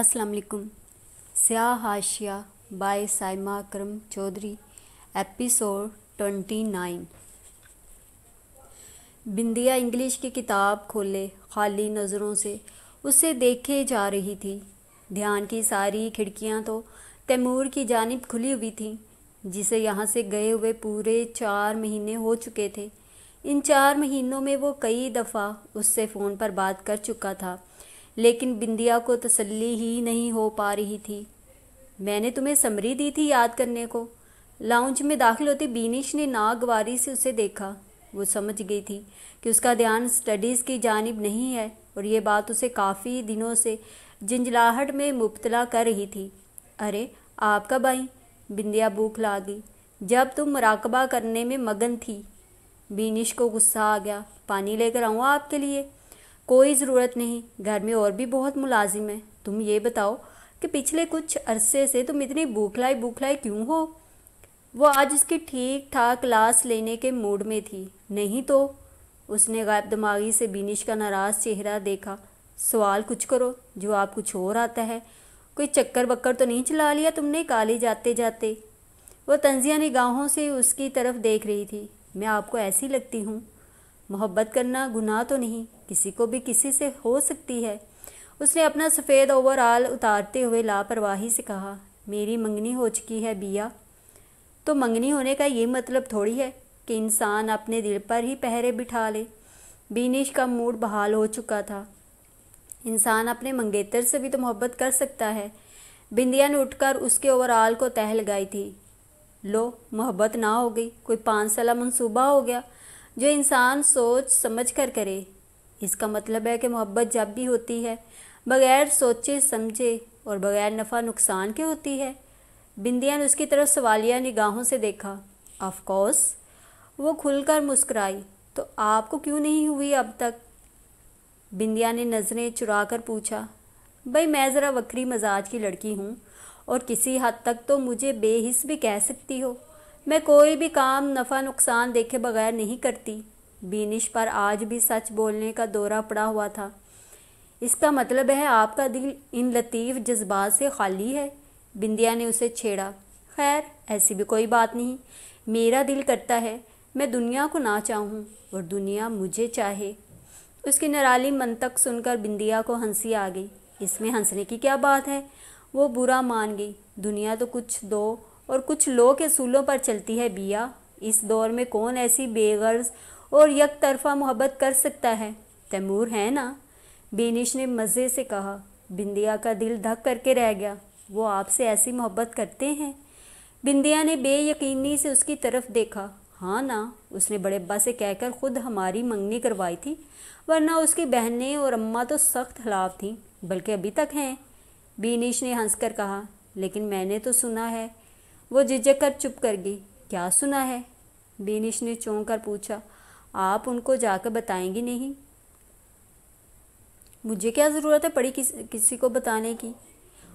अस्सलाम वालेकुम स्याह हाशिया by Saima Akram Chaudhary episode twenty nine बिंदिया इंग्लिश की किताब खोले खाली नज़रों से उसे देखे जा रही थी ध्यान की सारी खिड़कियां तो तैमूर की जानब खुली हुई थी जिसे यहाँ से गए हुए पूरे चार महीने हो चुके थे इन चार महीनों में वो कई दफ़ा उससे फ़ोन पर बात कर चुका था लेकिन बिंदिया को तसल्ली ही नहीं हो पा रही थी मैंने तुम्हें समरी दी थी याद करने को लाउंज में दाखिल होते बीनिश ने नागवारी से उसे देखा वो समझ गई थी कि उसका ध्यान स्टडीज़ की जानब नहीं है और ये बात उसे काफ़ी दिनों से झंझलाहट में मुबतला कर रही थी अरे आपका भाई बिंदिया भूख ला गई जब तुम मुराकबा करने में मगन थी बीनिश को गुस्सा आ गया पानी लेकर आऊँ आपके लिए कोई ज़रूरत नहीं घर में और भी बहुत मुलाजिम है तुम ये बताओ कि पिछले कुछ अरसे से तुम इतनी भूखलाई भूखलाई क्यों हो वो आज इसकी ठीक ठाक क्लास लेने के मूड में थी नहीं तो उसने गायब दिमागी से बिनिश का नाराज़ चेहरा देखा सवाल कुछ करो जो आप कुछ और आता है कोई चक्कर बक्कर तो नहीं चला लिया तुमने काले जाते जाते वो तंजिया निगाहों से उसकी तरफ देख रही थी मैं आपको ऐसी लगती हूँ मोहब्बत करना गुनाह तो नहीं किसी को भी किसी से हो सकती है उसने अपना सफ़ेद ओवरऑल उतारते हुए लापरवाही से कहा मेरी मंगनी हो चुकी है बिया तो मंगनी होने का ये मतलब थोड़ी है कि इंसान अपने दिल पर ही पहरे बिठा ले बीनिश का मूड बहाल हो चुका था इंसान अपने मंगेतर से भी तो मोहब्बत कर सकता है बिंदिया ने उठकर उसके ओवरऑल को तह लगाई थी लो मोहब्बत ना हो गई कोई पाँच साल मनसूबा हो गया जो इंसान सोच समझ कर करे इसका मतलब है कि मोहब्बत जब भी होती है बगैर सोचे समझे और बगैर नफ़ा नुकसान के होती है बिंदिया ने उसकी तरफ सवालिया निगाहों से देखा ऑफकोर्स वो खुलकर मुस्कराई तो आपको क्यों नहीं हुई अब तक बिंदिया ने नज़रें चुरा कर पूछा भाई मैं ज़रा वक्री मजाज की लड़की हूँ और किसी हद तक तो मुझे बेहिस भी कह सकती हो मैं कोई भी काम नफ़ा नुकसान देखे बगैर नहीं करती बीनिश पर आज भी सच बोलने का दौरा पड़ा हुआ था इसका मतलब है आपका दिल इन लतीफ़ जज्बात से खाली है बिंदिया ने उसे छेड़ा खैर ऐसी भी कोई बात नहीं मेरा दिल करता है मैं दुनिया को ना चाहूँ और दुनिया मुझे चाहे उसकी निराली मंतक सुनकर बिंदिया को हंसी आ गई इसमें हंसने की क्या बात है वो बुरा मान गई दुनिया तो कुछ दो और कुछ लो के सूलों पर चलती है बिया इस दौर में कौन ऐसी बेगर्ज और यक तरफा मोहब्बत कर सकता है तैमूर है ना बेनिश ने मज़े से कहा बिंदिया का दिल धक करके रह गया वो आपसे ऐसी मोहब्बत करते हैं बिंदिया ने बेयकीनी से उसकी तरफ देखा हाँ ना उसने बड़े अब्बा से कहकर खुद हमारी मंगनी करवाई थी वरना उसकी बहनें और अम्मा तो सख्त हलाफ थीं बल्कि अभी तक हैं बीनिश ने हंसकर कहा लेकिन मैंने तो सुना है वो झिझक कर चुप कर गई क्या सुना है बीनिश ने चौंक कर पूछा आप उनको जाकर बताएंगी नहीं मुझे क्या ज़रूरत है पड़ी किस, किसी को बताने की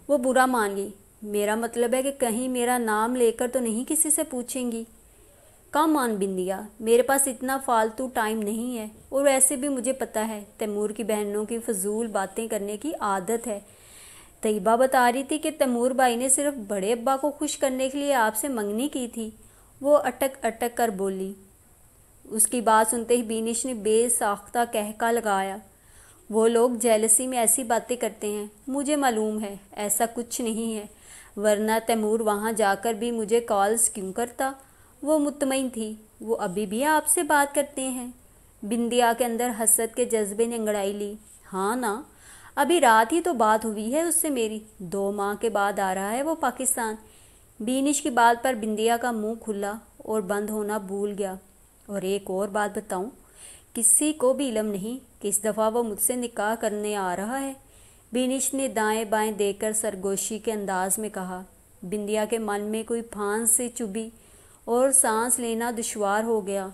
वो बुरा मान गई मेरा मतलब है कि कहीं मेरा नाम लेकर तो नहीं किसी से पूछेंगी कम मान बिंदिया मेरे पास इतना फालतू टाइम नहीं है और वैसे भी मुझे पता है तैमूर की बहनों की फजूल बातें करने की आदत है तयबा बता रही थी कि तैमूर भाई ने सिर्फ बड़े अब्बा को खुश करने के लिए आपसे मंगनी की थी वो अटक अटक कर बोली उसकी बात सुनते ही बीनिश ने बेसाख्ता कहका लगाया वो लोग जेलसी में ऐसी बातें करते हैं मुझे मालूम है ऐसा कुछ नहीं है वरना तैमूर वहाँ जाकर भी मुझे कॉल्स क्यों करता वो मुतमिन थी वो अभी भी आपसे बात करते हैं बिंदिया के अंदर हसद के जज्बे ने अंगड़ाई ली हाँ ना अभी रात ही तो बात हुई है उससे मेरी दो माह के बाद आ रहा है वो पाकिस्तान बीनिश की बात पर बिंदिया का मुंह खुला और बंद होना भूल गया और एक और बात बताऊं किसी को भी इलम नहीं किस दफ़ा वो मुझसे निकाह करने आ रहा है बीनिश ने दाएं बाएं देखकर सरगोशी के अंदाज में कहा बिंदिया के मन में कोई फांस से चुभी और सांस लेना दुशवार हो गया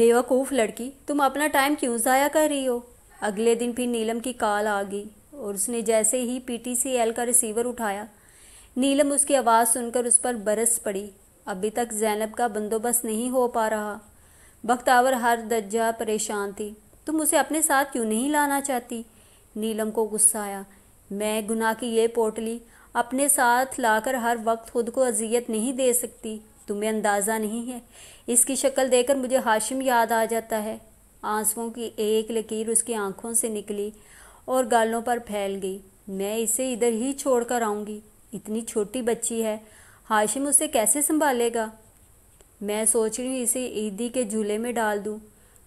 बेवकूफ़ लड़की तुम अपना टाइम क्यों ज़ाया कर रही हो अगले दिन फिर नीलम की कॉल आ गई और उसने जैसे ही पीटीसीएल का रिसीवर उठाया नीलम उसकी आवाज़ सुनकर उस पर बरस पड़ी अभी तक जैनब का बंदोबस्त नहीं हो पा रहा बख्तावर हर दर्जा परेशान थी तुम उसे अपने साथ क्यों नहीं लाना चाहती नीलम को गुस्सा आया मैं गुनाह की ये पोटली अपने साथ लाकर हर वक्त खुद को अजियत नहीं दे सकती तुम्हें अंदाज़ा नहीं है इसकी शक्ल देकर मुझे हाशिम याद आ जाता है आंसुओं की एक लकीर उसकी आंखों से निकली और गालों पर फैल गई मैं इसे इधर ही छोड़ कर आऊंगी इतनी छोटी बच्ची है हाशिम उसे कैसे संभालेगा मैं सोच रही हूँ इसे ईदी के झूले में डाल दूँ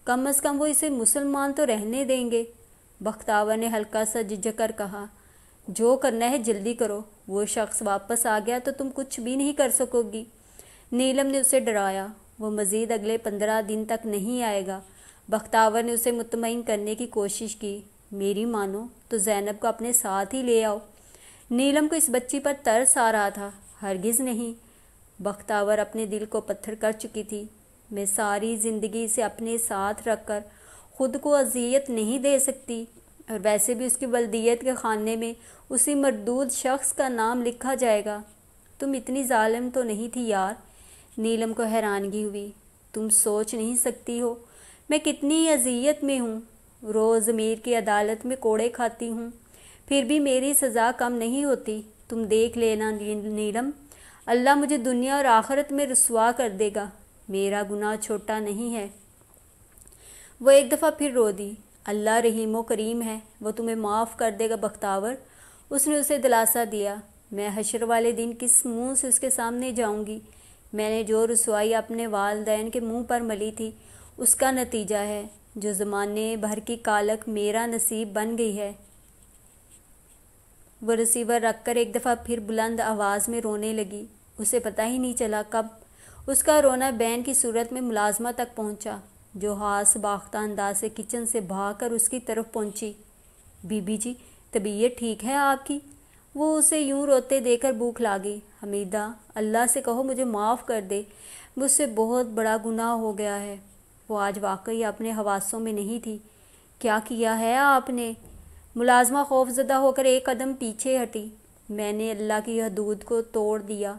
कम अज़ कम वो इसे मुसलमान तो रहने देंगे बख्तावर ने हल्का सा झिझक कर कहा जो करना है जल्दी करो वो शख्स वापस आ गया तो तुम कुछ भी नहीं कर सकोगी नीलम ने उसे डराया वो मज़ीद अगले पंद्रह दिन तक नहीं आएगा बख्तावर ने उसे मुतमिन करने की कोशिश की मेरी मानो तो जैनब को अपने साथ ही ले आओ नीलम को इस बच्ची पर तरस आ रहा था हरगिज़ नहीं बख्तावर अपने दिल को पत्थर कर चुकी थी मैं सारी ज़िंदगी इसे अपने साथ रखकर खुद को अजियत नहीं दे सकती और वैसे भी उसकी बल्दियत के खाने में उसी मरदूद शख्स का नाम लिखा जाएगा तुम इतनी ालम तो नहीं थी यार नीलम को हैरानगी हुई तुम सोच नहीं सकती हो मैं कितनी अजियत में हूँ रोज़ अमीर की अदालत में कोड़े खाती हूँ फिर भी मेरी सज़ा कम नहीं होती तुम देख लेना नीलम अल्लाह मुझे दुनिया और आखरत में रसुआ कर देगा मेरा गुनाह छोटा नहीं है वो एक दफ़ा फिर रो दी अल्लाह रहीम करीम है वो तुम्हें माफ़ कर देगा बख्तावर उसने उसे दिलासा दिया मैं हशर वाले दिन किस मुंह से उसके सामने जाऊंगी मैंने जो रसवाई अपने वालदेन के मुंह पर मली थी उसका नतीजा है जो ज़माने भर की कालक मेरा नसीब बन गई है वो रिसीवर रखकर एक दफ़ा फिर बुलंद आवाज़ में रोने लगी उसे पता ही नहीं चला कब उसका रोना बैन की सूरत में मुलाजमा तक पहुंचा, जो हास बाख्ता अंदाज से किचन से भागकर उसकी तरफ पहुंची। बीबी जी तबीयत ठीक है आपकी वो उसे यूं रोते देकर भूख लागी हमीदा अल्लाह से कहो मुझे माफ़ कर दे मुझसे बहुत बड़ा गुनाह हो गया है वो आज वाकई अपने हवासों में नहीं थी क्या किया है आपने मुलाजमा खौफजदा होकर एक कदम पीछे हटी मैंने अल्लाह की हदूद को तोड़ दिया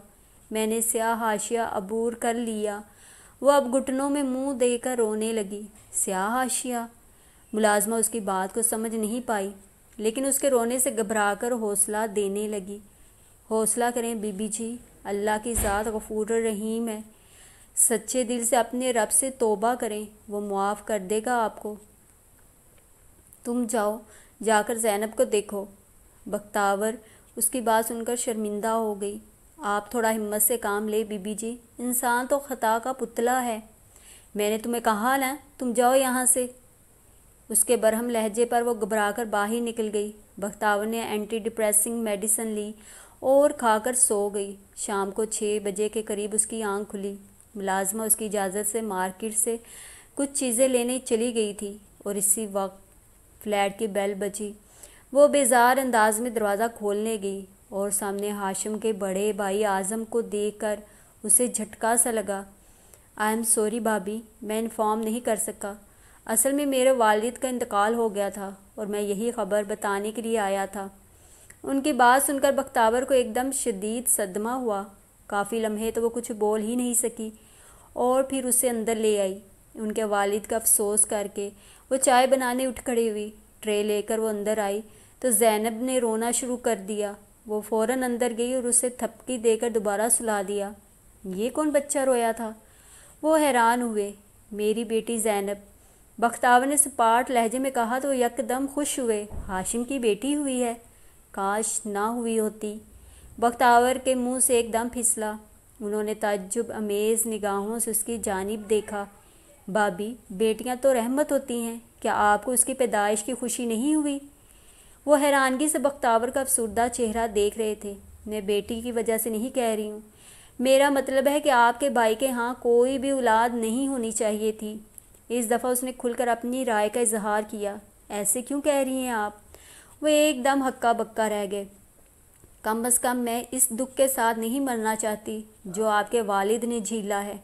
मैंने स्याह हाशिया अबूर कर लिया वह अब घुटनों में मुंह देकर रोने लगी स्याह हाशिया मुलाजमा उसकी बात को समझ नहीं पाई लेकिन उसके रोने से घबरा कर हौसला देने लगी हौसला करें बीबी जी अल्लाह की ज़ात गफूर रहीम है सच्चे दिल से अपने रब से तोबा करें वो मुआफ़ कर देगा आपको तुम जाओ जाकर जैनब को देखो बख्तावर उसकी बात सुनकर शर्मिंदा हो गई आप थोड़ा हिम्मत से काम ले बीबी जी इंसान तो ख़ता का पुतला है मैंने तुम्हें कहा ना तुम जाओ यहाँ से उसके बरहम लहजे पर वो घबरा कर बाहर निकल गई बख्तावर ने एंटी डिप्रेसिंग मेडिसिन ली और खाकर सो गई शाम को छः बजे के करीब उसकी आंख खुली मुलाजमा उसकी इजाज़त से मार्केट से कुछ चीज़ें लेने चली गई थी और इसी वक्त फ्लैट की बेल बची वो बेजार अंदाज में दरवाज़ा खोलने गई और सामने हाशिम के बड़े भाई आज़म को कर उसे झटका सा लगा आई एम सॉरी भाभी मैं इन्फॉर्म नहीं कर सका असल में मेरे वालिद का इंतकाल हो गया था और मैं यही खबर बताने के लिए आया था उनकी बात सुनकर बख्तावर को एकदम शदीद सदमा हुआ काफ़ी लम्हे तो वो कुछ बोल ही नहीं सकी और फिर उसे अंदर ले आई उनके वालिद का अफसोस करके वो चाय बनाने उठ खड़ी हुई ट्रे लेकर वो अंदर आई तो जैनब ने रोना शुरू कर दिया वो फ़ौर अंदर गई और उसे थपकी देकर दोबारा सुला दिया ये कौन बच्चा रोया था वो हैरान हुए मेरी बेटी जैनब बख्तावर ने सपाट लहजे में कहा तो यकदम खुश हुए हाशिम की बेटी हुई है काश ना हुई होती बख्तावर के मुंह से एकदम फिसला उन्होंने ताज्जुब अमेज निगाहों से उसकी जानब देखा बाबी बेटियां तो रहमत होती हैं क्या आपको उसकी पैदाइश की खुशी नहीं हुई वो हैरानगी से बख्तावर का अफसरदा चेहरा देख रहे थे मैं बेटी की वजह से नहीं कह रही हूँ मेरा मतलब है कि आपके भाई के यहाँ कोई भी औलाद नहीं होनी चाहिए थी इस दफ़ा उसने खुलकर अपनी राय का इजहार किया ऐसे क्यों कह रही हैं आप वो एकदम हक्का बक्का रह गए कम अज़ कम मैं इस दुख के साथ नहीं मरना चाहती जो आपके वालिद ने झीला है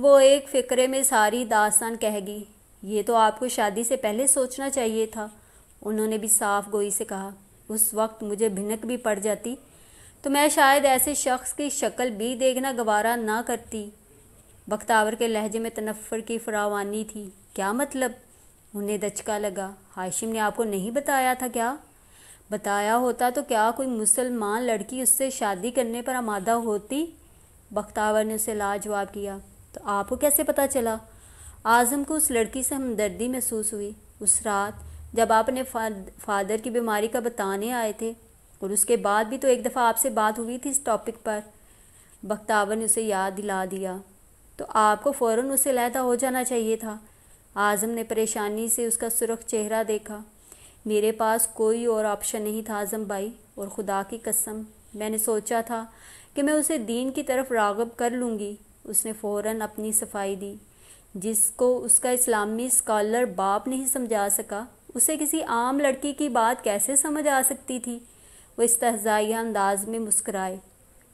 वो एक फ़िक्रे में सारी दास्तान कह गई ये तो आपको शादी से पहले सोचना चाहिए था उन्होंने भी साफ गोई से कहा उस वक्त मुझे भिनक भी पड़ जाती तो मैं शायद ऐसे शख्स की शक्ल भी देखना गवारा ना करती बख्तावर के लहजे में तनफ़र की फरावानी थी क्या मतलब उन्हें दचका लगा हाशिम ने आपको नहीं बताया था क्या बताया होता तो क्या कोई मुसलमान लड़की उससे शादी करने पर आमादा होती बख्तावर ने उसे लाजवाब किया तो आपको कैसे पता चला आज़म को उस लड़की से हमदर्दी महसूस हुई उस रात जब आप अपने फादर की बीमारी का बताने आए थे और उसके बाद भी तो एक दफ़ा आपसे बात हुई थी इस टॉपिक पर बख्तावर ने उसे याद दिला दिया तो आपको फ़ौर उससे लहदा हो जाना चाहिए था आज़म ने परेशानी से उसका सुरख चेहरा देखा मेरे पास कोई और ऑप्शन नहीं था आज़म भाई और ख़ुदा की कसम मैंने सोचा था कि मैं उसे दीन की तरफ रागब कर लूँगी उसने फ़ौर अपनी सफाई दी जिसको उसका इस्लामी स्कॉलर बाप नहीं समझा सका उसे किसी आम लड़की की बात कैसे समझ आ सकती थी वो इस तहजाया अंदाज में मुस्कराए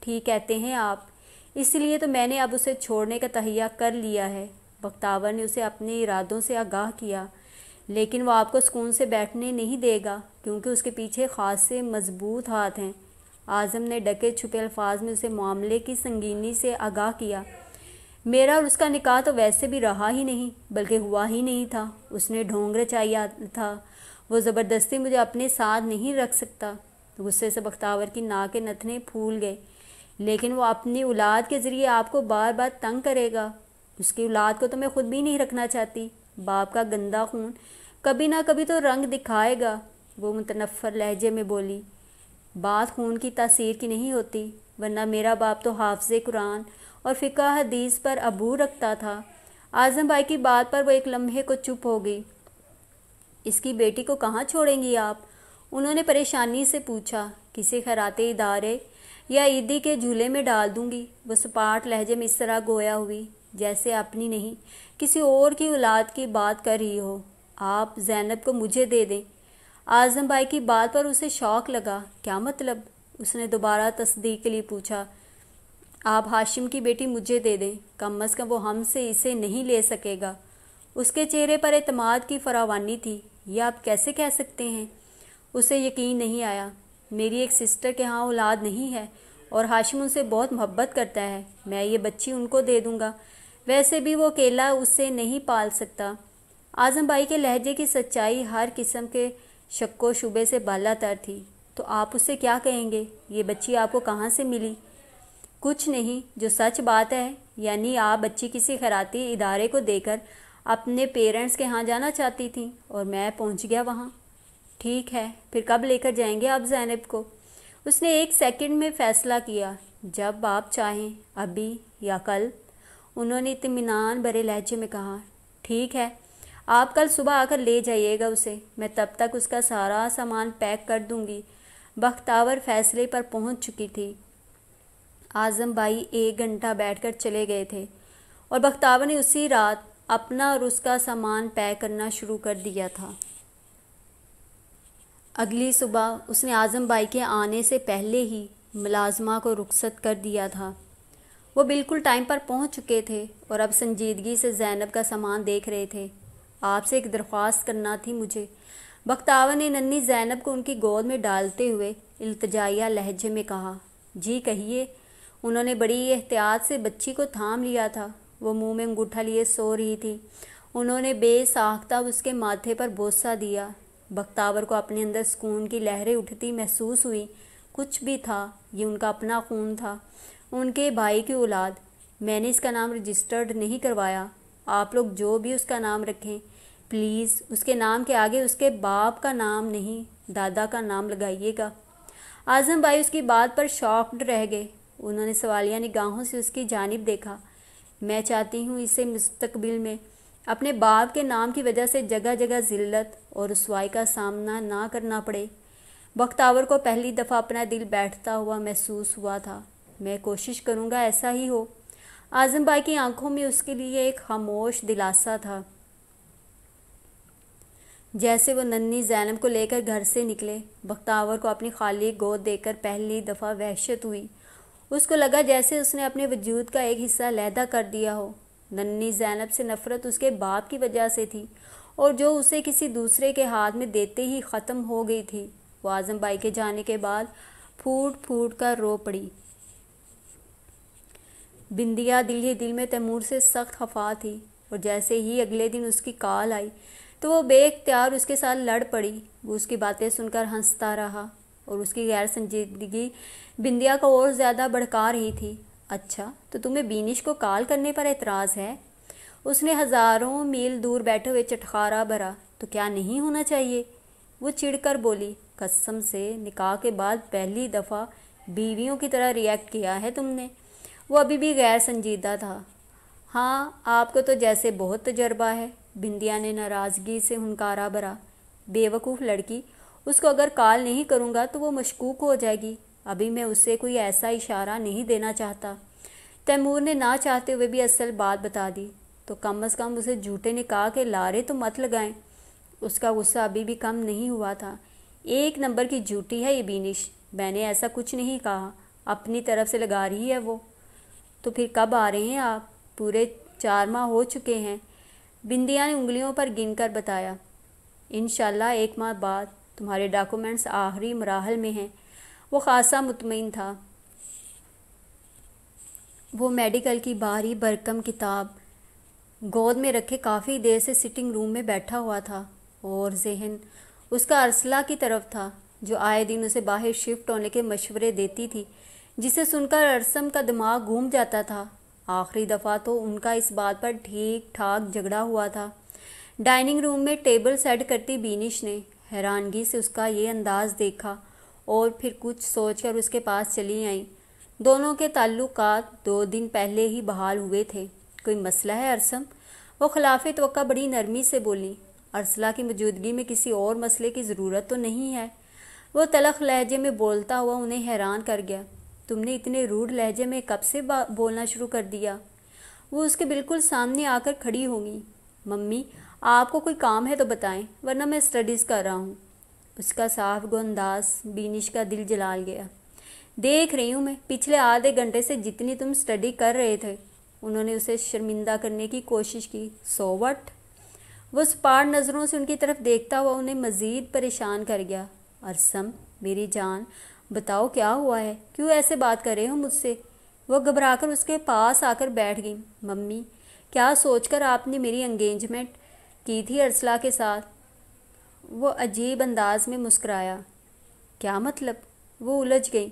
ठीक कहते हैं आप इसलिए तो मैंने अब उसे छोड़ने का तहिया कर लिया है बख्तावर ने उसे अपने इरादों से आगाह किया लेकिन वो आपको सुकून से बैठने नहीं देगा क्योंकि उसके पीछे खासे मजबूत हाथ हैं आज़म ने डके छुपे अल्फाज में उसे मामले की संगीनी से आगाह किया मेरा और उसका निकाह तो वैसे भी रहा ही नहीं बल्कि हुआ ही नहीं था उसने ढोंग रचाया था वो ज़बरदस्ती मुझे अपने साथ नहीं रख सकता गुस्से से बख्तावर की नाक के नथने फूल गए लेकिन वो अपनी औलाद के ज़रिए आपको बार बार तंग करेगा उसकी औलाद को तो मैं खुद भी नहीं रखना चाहती बाप का गंदा खून कभी ना कभी तो रंग दिखाएगा वो मुतनफ़र लहजे में बोली बात खून की तासीर की नहीं होती वरना मेरा बाप तो हाफज कुरान और फ़िका हदीस पर अबूर रखता था आज़म भाई की बात पर वो एक लम्हे को चुप हो गई इसकी बेटी को कहाँ छोड़ेंगी आप उन्होंने परेशानी से पूछा किसी खराते इदारे या ईदी के झूले में डाल दूंगी वो सपाट लहजे में इस तरह गोया हुई जैसे अपनी नहीं किसी और की औलाद की बात कर रही हो आप जैनब को मुझे दे दें आजम भाई की बात पर उसे शौक लगा क्या मतलब उसने दोबारा तस्दीक के लिए पूछा आप हाशिम की बेटी मुझे दे दें कम अज़ कम वो हमसे इसे नहीं ले सकेगा उसके चेहरे पर अतमाद की फरावानी थी ये आप कैसे कह सकते हैं उसे यकीन नहीं आया मेरी एक सिस्टर के यहाँ औलाद नहीं है और हाशिम उनसे बहुत मोहब्बत करता है मैं ये बच्ची उनको दे दूँगा वैसे भी वो अकेला उससे नहीं पाल सकता आज़म भाई के लहजे की सच्चाई हर किस्म के शक्को शुबे से बालातर थी तो आप उससे क्या कहेंगे ये बच्ची आपको कहाँ से मिली कुछ नहीं जो सच बात है यानी आप बच्ची किसी खराती इदारे को देकर अपने पेरेंट्स के यहाँ जाना चाहती थी और मैं पहुँच गया वहाँ ठीक है फिर कब लेकर जाएंगे आप जैनब को उसने एक सेकंड में फ़ैसला किया जब आप चाहें अभी या कल उन्होंने इतमान भरे लहजे में कहा ठीक है आप कल सुबह आकर ले जाइएगा उसे मैं तब तक उसका सारा सामान पैक कर दूंगी बख्तावर फैसले पर पहुंच चुकी थी आज़म भाई एक घंटा बैठकर चले गए थे और बख्तावर ने उसी रात अपना और उसका सामान पैक करना शुरू कर दिया था अगली सुबह उसने आज़म भाई के आने से पहले ही मुलाजमा को रुखसत कर दिया था वो बिल्कुल टाइम पर पहुंच चुके थे और अब संजीदगी से जैनब का सामान देख रहे थे आपसे एक दरख्वास्त करना थी मुझे बख्तावर ने नन्नी जैनब को उनकी गोद में डालते हुए इल्तजाया लहजे में कहा जी कहिए उन्होंने बड़ी एहतियात से बच्ची को थाम लिया था वो मुंह में अंगूठा लिए सो रही थी उन्होंने बेसाख्ता उसके माथे पर बोसा दिया बख्तावर को अपने अंदर सुकून की लहरें उठती महसूस हुई कुछ भी था ये उनका अपना खून था उनके भाई की औलाद मैंने इसका नाम रजिस्टर्ड नहीं करवाया आप लोग जो भी उसका नाम रखें प्लीज़ उसके नाम के आगे उसके बाप का नाम नहीं दादा का नाम लगाइएगा आज़म भाई उसकी बात पर शॉक्ड रह गए उन्होंने सवालिया निगाहों से उसकी जानब देखा मैं चाहती हूँ इसे मुस्तकबिल में अपने बाप के नाम की वजह से जगह जगह जिल्लत और रसवाई का सामना ना करना पड़े बख्तावर को पहली दफ़ा अपना दिल बैठता हुआ महसूस हुआ था मैं कोशिश करूँगा ऐसा ही हो आज़म बाई की आंखों में उसके लिए एक खामोश दिलासा था जैसे वो नन्नी जैनब को लेकर घर से निकले बख्तावर को अपनी खाली गोद देकर पहली दफ़ा वहशत हुई उसको लगा जैसे उसने अपने वजूद का एक हिस्सा लहदा कर दिया हो नन्नी जैनब से नफ़रत उसके बाप की वजह से थी और जो उसे किसी दूसरे के हाथ में देते ही ख़त्म हो गई थी वो आज़म बाई के जाने के बाद फूट फूट कर रो पड़ी बिंदिया दिल ही दिल में तैमूर से सख्त खफा थी और जैसे ही अगले दिन उसकी कॉल आई तो वो बेख्तियार उसके साथ लड़ पड़ी वो उसकी बातें सुनकर हंसता रहा और उसकी गैर संजीदगी बिंदिया को और ज़्यादा भड़का रही थी अच्छा तो तुम्हें बीनिश को कॉल करने पर एतराज़ है उसने हज़ारों मील दूर बैठे हुए चटखारा भरा तो क्या नहीं होना चाहिए वो चिढ़कर बोली कसम से निकाह के बाद पहली दफ़ा बीवियों की तरह रिएक्ट किया है तुमने वो अभी भी गैर संजीदा था हाँ आपको तो जैसे बहुत तजर्बा है बिंदिया ने नाराज़गी से हुनकारा भरा बेवकूफ़ लड़की उसको अगर कॉल नहीं करूँगा तो वो मशकूक हो जाएगी अभी मैं उससे कोई ऐसा इशारा नहीं देना चाहता तैमूर ने ना चाहते हुए भी असल बात बता दी तो कम अज़ कम उसे झूठे ने कहा कि लारे तो मत लगाएं उसका गुस्सा अभी भी कम नहीं हुआ था एक नंबर की झूठी है ये बीनिश मैंने ऐसा कुछ नहीं कहा अपनी तरफ से लगा रही है वो तो फिर कब आ रहे हैं आप पूरे चार माह हो चुके हैं बिंदिया ने उंगलियों पर गिनकर बताया इन एक माह बाद तुम्हारे डॉक्यूमेंट्स आखिरी मराहल में हैं वो खासा मुतमिन था वो मेडिकल की बाहरी बरकम किताब गोद में रखे काफ़ी देर से सिटिंग रूम में बैठा हुआ था और जहन उसका अरसला की तरफ था जो आए दिन उसे बाहर शिफ्ट होने के मशवरे देती थी जिसे सुनकर अरसम का दिमाग घूम जाता था आखिरी दफ़ा तो उनका इस बात पर ठीक ठाक झगड़ा हुआ था डाइनिंग रूम में टेबल सेट करती बीनिश ने हैरानगी से उसका ये अंदाज देखा और फिर कुछ सोचकर उसके पास चली आई दोनों के ताल्लुक दो दिन पहले ही बहाल हुए थे कोई मसला है अरसम वो खिलाफ तो बड़ी नरमी से बोली अरसला की मौजूदगी में किसी और मसले की ज़रूरत तो नहीं है वो तलख लहजे में बोलता हुआ उन्हें हैरान कर गया तुमने इतने रूड लहजे में कब से बोलना शुरू कर दिया वो उसके बिल्कुल सामने आकर खड़ी होंगी मम्मी आपको कोई काम है तो बताएं वरना मैं स्टडीज़ कर रहा हूँ उसका साफ गोंदास बीनिश का दिल जलाल गया देख रही हूँ मैं पिछले आधे घंटे से जितनी तुम स्टडी कर रहे थे उन्होंने उसे शर्मिंदा करने की कोशिश की सो वट वो स्पार नज़रों से उनकी तरफ देखता हुआ उन्हें मज़ीद परेशान कर गया अरसम मेरी जान बताओ क्या हुआ है क्यों ऐसे बात कर रहे हो मुझसे वह घबराकर उसके पास आकर बैठ गई मम्मी क्या सोचकर आपने मेरी एंगेजमेंट की थी अरसला के साथ वो अजीब अंदाज में मुस्कराया क्या मतलब वो उलझ गई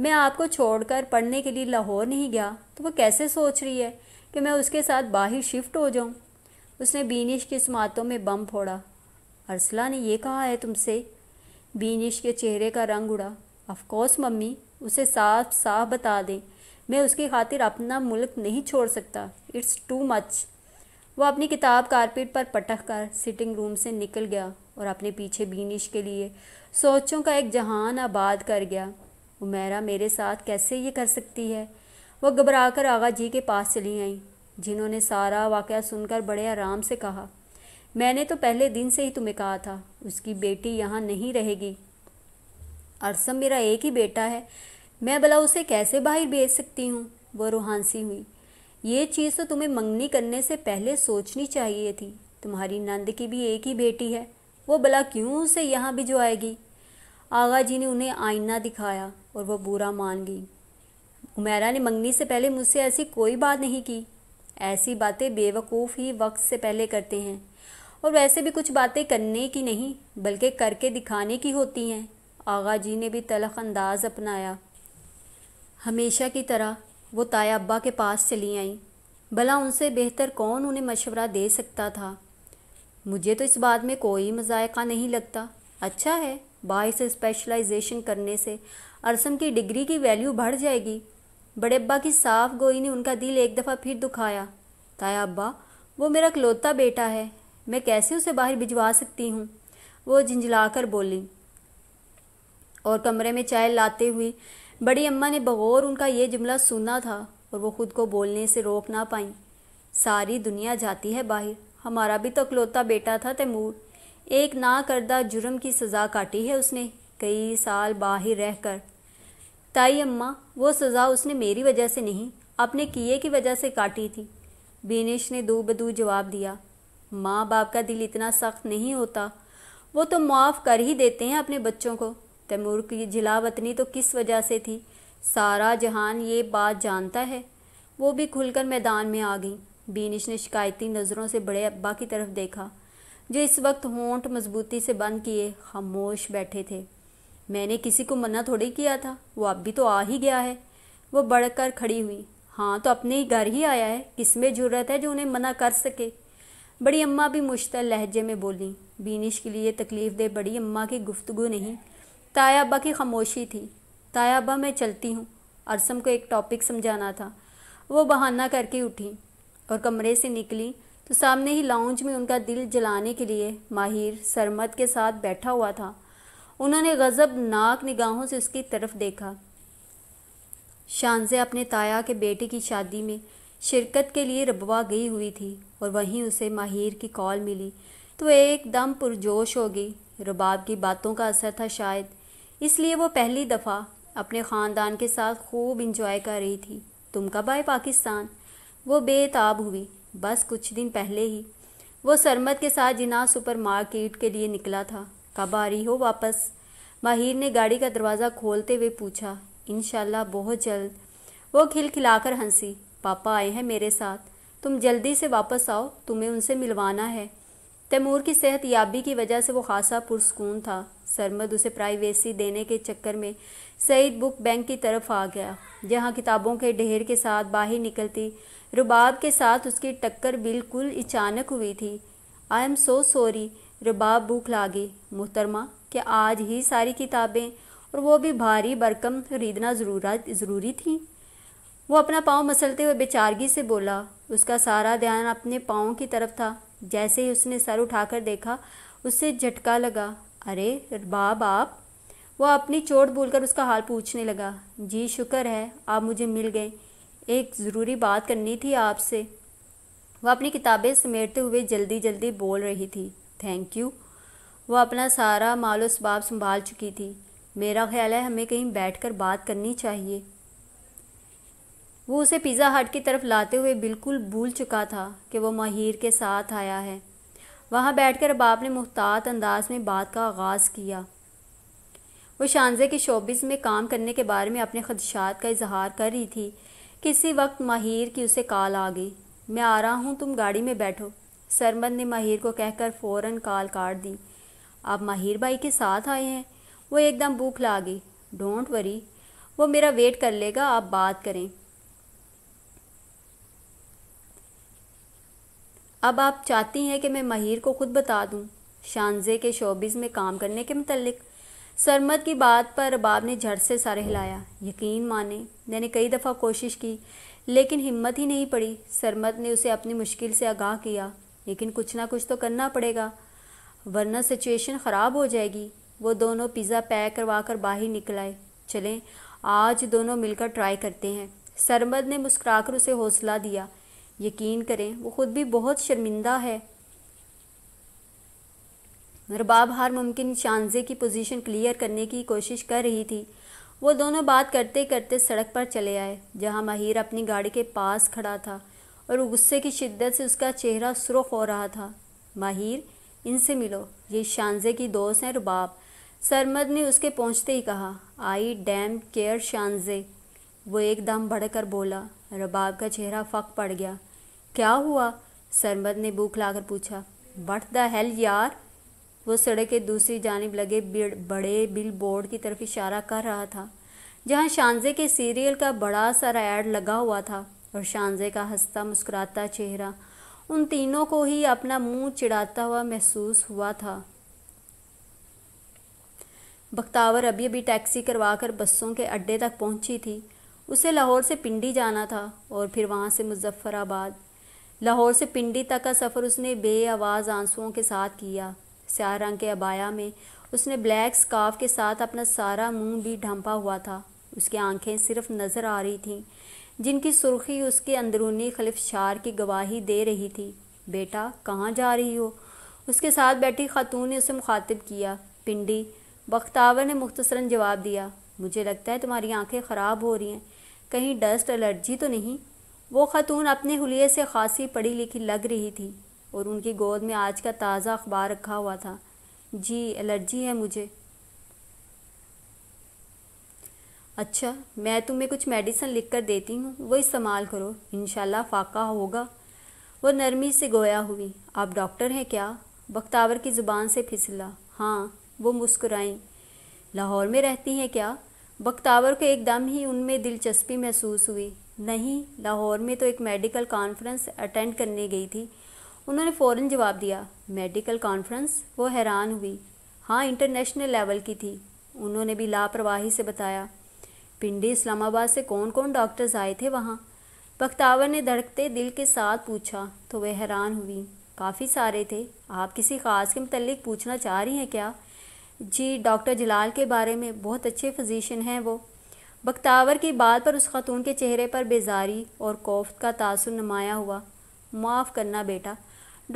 मैं आपको छोड़कर पढ़ने के लिए लाहौर नहीं गया तो वो कैसे सोच रही है कि मैं उसके साथ बाहर शिफ्ट हो जाऊं उसने बीनिश की समातों में बम फोड़ा अरसला ने ये कहा है तुमसे बीनिश के चेहरे का रंग उड़ा अफकोर्स मम्मी उसे साफ साफ बता दें मैं उसकी खातिर अपना मुल्क नहीं छोड़ सकता इट्स टू मच वो अपनी किताब कारपेट पर पटक कर सिटिंग रूम से निकल गया और अपने पीछे बीनिश के लिए सोचों का एक जहान आबाद कर गया उमेरा मेरे साथ कैसे ये कर सकती है वो घबरा कर आगा जी के पास चली आई जिन्होंने सारा वाक़ सुनकर बड़े आराम से कहा मैंने तो पहले दिन से ही तुम्हें कहा था उसकी बेटी यहाँ नहीं रहेगी अरसम मेरा एक ही बेटा है मैं भला उसे कैसे बाहर भेज सकती हूँ वह रूहानसी हुई ये चीज़ तो तुम्हें मंगनी करने से पहले सोचनी चाहिए थी तुम्हारी नंद की भी एक ही बेटी है वो भला क्यों उसे यहाँ भिजवाएगी आगा जी ने उन्हें आईना दिखाया और वह बुरा मान गई उमेरा ने मंगनी से पहले मुझसे ऐसी कोई बात नहीं की ऐसी बातें बेवकूफ़ ही वक्त से पहले करते हैं और वैसे भी कुछ बातें करने की नहीं बल्कि करके दिखाने की होती हैं आगा जी ने भी तलख अंदाज अपनाया हमेशा की तरह वो ताया अब्बा के पास चली आईं भला उनसे बेहतर कौन उन्हें मशवरा दे सकता था मुझे तो इस बात में कोई मजायका नहीं लगता अच्छा है बाई से स्पेशलाइजेशन करने से अरसम की डिग्री की वैल्यू बढ़ जाएगी बड़े अब्बा की साफ गोई ने उनका दिल एक दफ़ा फिर दुखाया ताया अब्बा वो मेरा कलौता बेटा है मैं कैसे उसे बाहर भिजवा सकती हूँ वो झिझला बोली और कमरे में चाय लाते हुए बड़ी अम्मा ने बगौर उनका ये जुमला सुना था और वो खुद को बोलने से रोक ना पाई सारी दुनिया जाती है बाहर हमारा भी तो अकलौता बेटा था तैमूर एक ना करदा जुर्म की सज़ा काटी है उसने कई साल बाहर रह कर ताई अम्मा वो सज़ा उसने मेरी वजह से नहीं अपने किए की वजह से काटी थी बीनिश ने दू बदू जवाब दिया माँ बाप का दिल इतना सख्त नहीं होता वो तो माफ़ कर ही देते हैं अपने बच्चों को तैमूर की जिला वतनी तो किस वजह से थी सारा जहान ये बात जानता है वो भी खुलकर मैदान में आ गई बीनिश ने शिकायती नज़रों से बड़े अब्बा की तरफ देखा जो इस वक्त होंठ मजबूती से बंद किए खामोश बैठे थे मैंने किसी को मना थोड़ी किया था वो अब भी तो आ ही गया है वो बढ़कर खड़ी हुई हाँ तो अपने ही घर ही आया है किस में जरूरत है जो उन्हें मना कर सके बड़ी अम्मा भी मुश्तल लहजे में बोली बीनिश के लिए तकलीफ दे बड़ी अम्मा की गुफ्तगु नहीं तायाबा की खामोशी थी तायाबा मैं चलती हूँ अरसम को एक टॉपिक समझाना था वो बहाना करके उठी और कमरे से निकली तो सामने ही लाउंज में उनका दिल जलाने के लिए माहिर सरमद के साथ बैठा हुआ था उन्होंने गजब नाक निगाहों से उसकी तरफ देखा शानजे अपने ताया के बेटे की शादी में शिरकत के लिए रबवा गई हुई थी और वहीं उसे माहिर की कॉल मिली तो एकदम पुरजोश हो गई रबाब की बातों का असर था शायद इसलिए वो पहली दफ़ा अपने ख़ानदान के साथ खूब इंजॉय कर रही थी तुम कब आए पाकिस्तान वो बेताब हुई बस कुछ दिन पहले ही वो सरमद के साथ जिना सुपर मार्केट के लिए निकला था कब आ रही हो वापस माहिर ने गाड़ी का दरवाज़ा खोलते हुए पूछा इन बहुत जल्द वो खिलखिलाकर हंसी पापा आए हैं मेरे साथ तुम जल्दी से वापस आओ तुम्हें उनसे मिलवाना है तैमूर की सेहत याबी की वजह से वो खासा पुरस्कून था सरमद उसे प्राइवेसी देने के चक्कर में सईद बुक बैंक की तरफ आ गया जहां किताबों के ढेर के साथ बाहर निकलती रुबाब के साथ उसकी टक्कर बिल्कुल अचानक हुई थी आई एम सो सॉरी रुबाब भूख लागी मोहतरमा क्या आज ही सारी किताबें और वो भी भारी बरकम खरीदना ज़रूरी थी वो अपना पाँव मसलते हुए बेचारगी से बोला उसका सारा ध्यान अपने पाँव की तरफ था जैसे ही उसने सर उठाकर देखा उससे झटका लगा अरे बाब आप वह अपनी चोट भूलकर उसका हाल पूछने लगा जी शुक्र है आप मुझे मिल गए एक ज़रूरी बात करनी थी आपसे वह अपनी किताबें समेटते हुए जल्दी जल्दी बोल रही थी थैंक यू वह अपना सारा मालो सबाब संभाल चुकी थी मेरा ख्याल है हमें कहीं बैठकर बात करनी चाहिए वो उसे पिज़्ज़ा हट की तरफ लाते हुए बिल्कुल भूल चुका था कि वो माहिर के साथ आया है वहाँ बैठकर बाप ने मुहतात अंदाज में बात का आगाज़ किया वो शानजे के शोबिस में काम करने के बारे में अपने खदशात का इजहार कर रही थी किसी वक्त माहिर की उसे कॉल आ गई मैं आ रहा हूँ तुम गाड़ी में बैठो सरमद ने माहिर को कहकर फ़ौर कॉल काट दी आप माहिर भाई के साथ आए हैं वो एकदम भूख ला गई डोंट वरी वो मेरा वेट कर लेगा आप बात करें अब आप चाहती हैं कि मैं महिर को खुद बता दूं शानजे के शोबिस में काम करने के मतलब सरमद की बात पर रबाब ने झट से सर हिलाया यकीन माने मैंने कई दफ़ा कोशिश की लेकिन हिम्मत ही नहीं पड़ी सरमद ने उसे अपनी मुश्किल से आगाह किया लेकिन कुछ ना कुछ तो करना पड़ेगा वरना सिचुएशन ख़राब हो जाएगी वो दोनों पिज़्ज़ा पैक करवा कर बाहर निकल आए चलें आज दोनों मिलकर ट्राई करते हैं सरमद ने मुस्कुराकर उसे हौसला दिया यकीन करें वो ख़ुद भी बहुत शर्मिंदा है रबाब हर मुमकिन शानजे की पोजीशन क्लियर करने की कोशिश कर रही थी वो दोनों बात करते करते सड़क पर चले आए जहां माहिर अपनी गाड़ी के पास खड़ा था और गुस्से की शिद्दत से उसका चेहरा सुरख हो रहा था माहिर इनसे मिलो ये शानजे की दोस्त हैं रुबाब सरमद ने उसके पहुंचते ही कहा आई डैम केयर शानजे वो एकदम बढ़कर बोला रबाब का चेहरा फक पड़ गया क्या हुआ सरमद ने भूख लाकर पूछा वट द हेल यार वो सड़क के दूसरी जानब लगे बड़े बिल बोर्ड की तरफ इशारा कर रहा था जहाँ शानजे के सीरियल का बड़ा सारा ऐड लगा हुआ था और शानजे का हंसता मुस्कुराता चेहरा उन तीनों को ही अपना मुंह चिढ़ाता हुआ महसूस हुआ था बख्तावर अभी अभी टैक्सी करवाकर बसों के अड्डे तक पहुंची थी उसे लाहौर से पिंडी जाना था और फिर वहां से मुजफ्फराबाद लाहौर से पिंडी तक का सफ़र उसने बे आवाज़ आंसुओं के साथ किया स्याह रंग के अबाया में उसने ब्लैक स्काफ के साथ अपना सारा मुंह भी ढंपा हुआ था उसकी आंखें सिर्फ नज़र आ रही थीं जिनकी सुर्खी उसके अंदरूनी शार की गवाही दे रही थी बेटा कहाँ जा रही हो उसके साथ बैठी खातून ने उसे मुखातिब किया पिंडी बख्तावर ने मुख्तसरा जवाब दिया मुझे लगता है तुम्हारी आंखें ख़राब हो रही हैं कहीं डस्ट एलर्जी तो नहीं वो ख़तून अपने हुलिये से खासी पढ़ी लिखी लग रही थी और उनकी गोद में आज का ताज़ा अखबार रखा हुआ था जी एलर्जी है मुझे अच्छा मैं तुम्हें कुछ मेडिसिन लिख कर देती हूँ वो इस्तेमाल करो इनशाला फाका होगा वो नरमी से गोया हुई आप डॉक्टर हैं क्या बख्तावर की ज़ुबान से फिसला हाँ वो मुस्कुराई लाहौर में रहती हैं क्या बख्तावर को एकदम ही उनमें दिलचस्पी महसूस हुई नहीं लाहौर में तो एक मेडिकल कॉन्फ्रेंस अटेंड करने गई थी उन्होंने फ़ौरन जवाब दिया मेडिकल कॉन्फ्रेंस वो हैरान हुई हाँ इंटरनेशनल लेवल की थी उन्होंने भी लापरवाही से बताया पिंडी इस्लामाबाद से कौन कौन डॉक्टर्स आए थे वहाँ बख्तावर ने धड़कते दिल के साथ पूछा तो वह हैरान हुई काफ़ी सारे थे आप किसी ख़ास के मतलब पूछना चाह रही हैं क्या जी डॉक्टर जलाल के बारे में बहुत अच्छे फिजिशियन हैं वो बख्तावर की बात पर उस खातून के चेहरे पर बेजारी और कोफ्त का तासर नुमाया हुआ माफ़ करना बेटा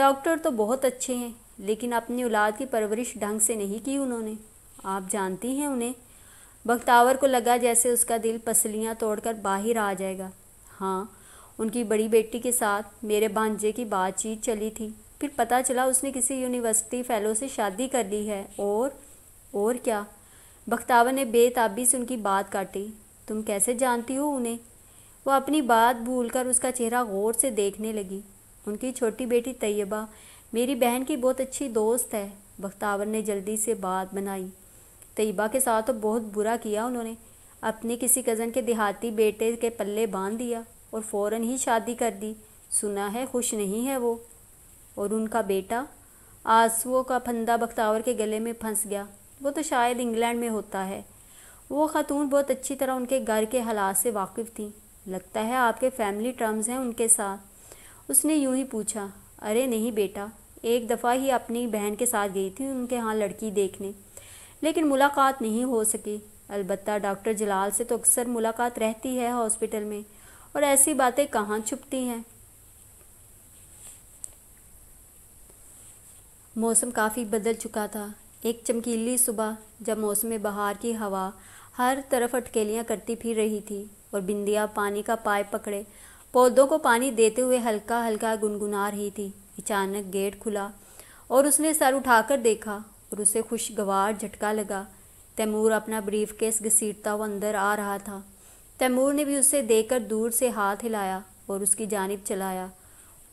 डॉक्टर तो बहुत अच्छे हैं लेकिन अपनी औलाद की परवरिश ढंग से नहीं की उन्होंने आप जानती हैं उन्हें बख्तावर को लगा जैसे उसका दिल पसलियाँ तोड़कर बाहर आ जाएगा हाँ उनकी बड़ी बेटी के साथ मेरे भांजे की बातचीत चली थी फिर पता चला उसने किसी यूनिवर्सिटी फ़ेलो से शादी कर ली है और और क्या बख्तावर ने बेताबी से उनकी बात काटी तुम कैसे जानती हो उन्हें वो अपनी बात भूलकर उसका चेहरा गौर से देखने लगी उनकी छोटी बेटी तैयबा मेरी बहन की बहुत अच्छी दोस्त है बख्तावर ने जल्दी से बात बनाई तैयबा के साथ तो बहुत बुरा किया उन्होंने अपने किसी कज़न के देहाती बेटे के पल्ले बांध दिया और फौरन ही शादी कर दी सुना है खुश नहीं है वो और उनका बेटा आंसुओं का फंदा बख्तावर के गले में फंस गया वो तो शायद इंग्लैंड में होता है वो ख़ातून बहुत अच्छी तरह उनके घर के हालात से वाकिफ़ थी लगता है आपके फैमिली टर्म्स हैं उनके साथ उसने यूं ही पूछा अरे नहीं बेटा एक दफ़ा ही अपनी बहन के साथ गई थी उनके यहाँ लड़की देखने लेकिन मुलाकात नहीं हो सकी अलबत्ता डॉक्टर जलाल से तो अक्सर मुलाकात रहती है हॉस्पिटल में और ऐसी बातें कहाँ छुपती हैं मौसम काफ़ी बदल चुका था एक चमकीली सुबह जब मौसम बहार की हवा हर तरफ अटकेलियाँ करती फिर रही थी और बिंदिया पानी का पाइप पकड़े पौधों को पानी देते हुए हल्का हल्का गुनगुना रही थी अचानक गेट खुला और उसने सर उठाकर देखा और उसे खुशगवार झटका लगा तैमूर अपना ब्रीफ केस घसीटता हुआ अंदर आ रहा था तैमूर ने भी उसे देखकर दूर से हाथ हिलाया और उसकी जानब चलाया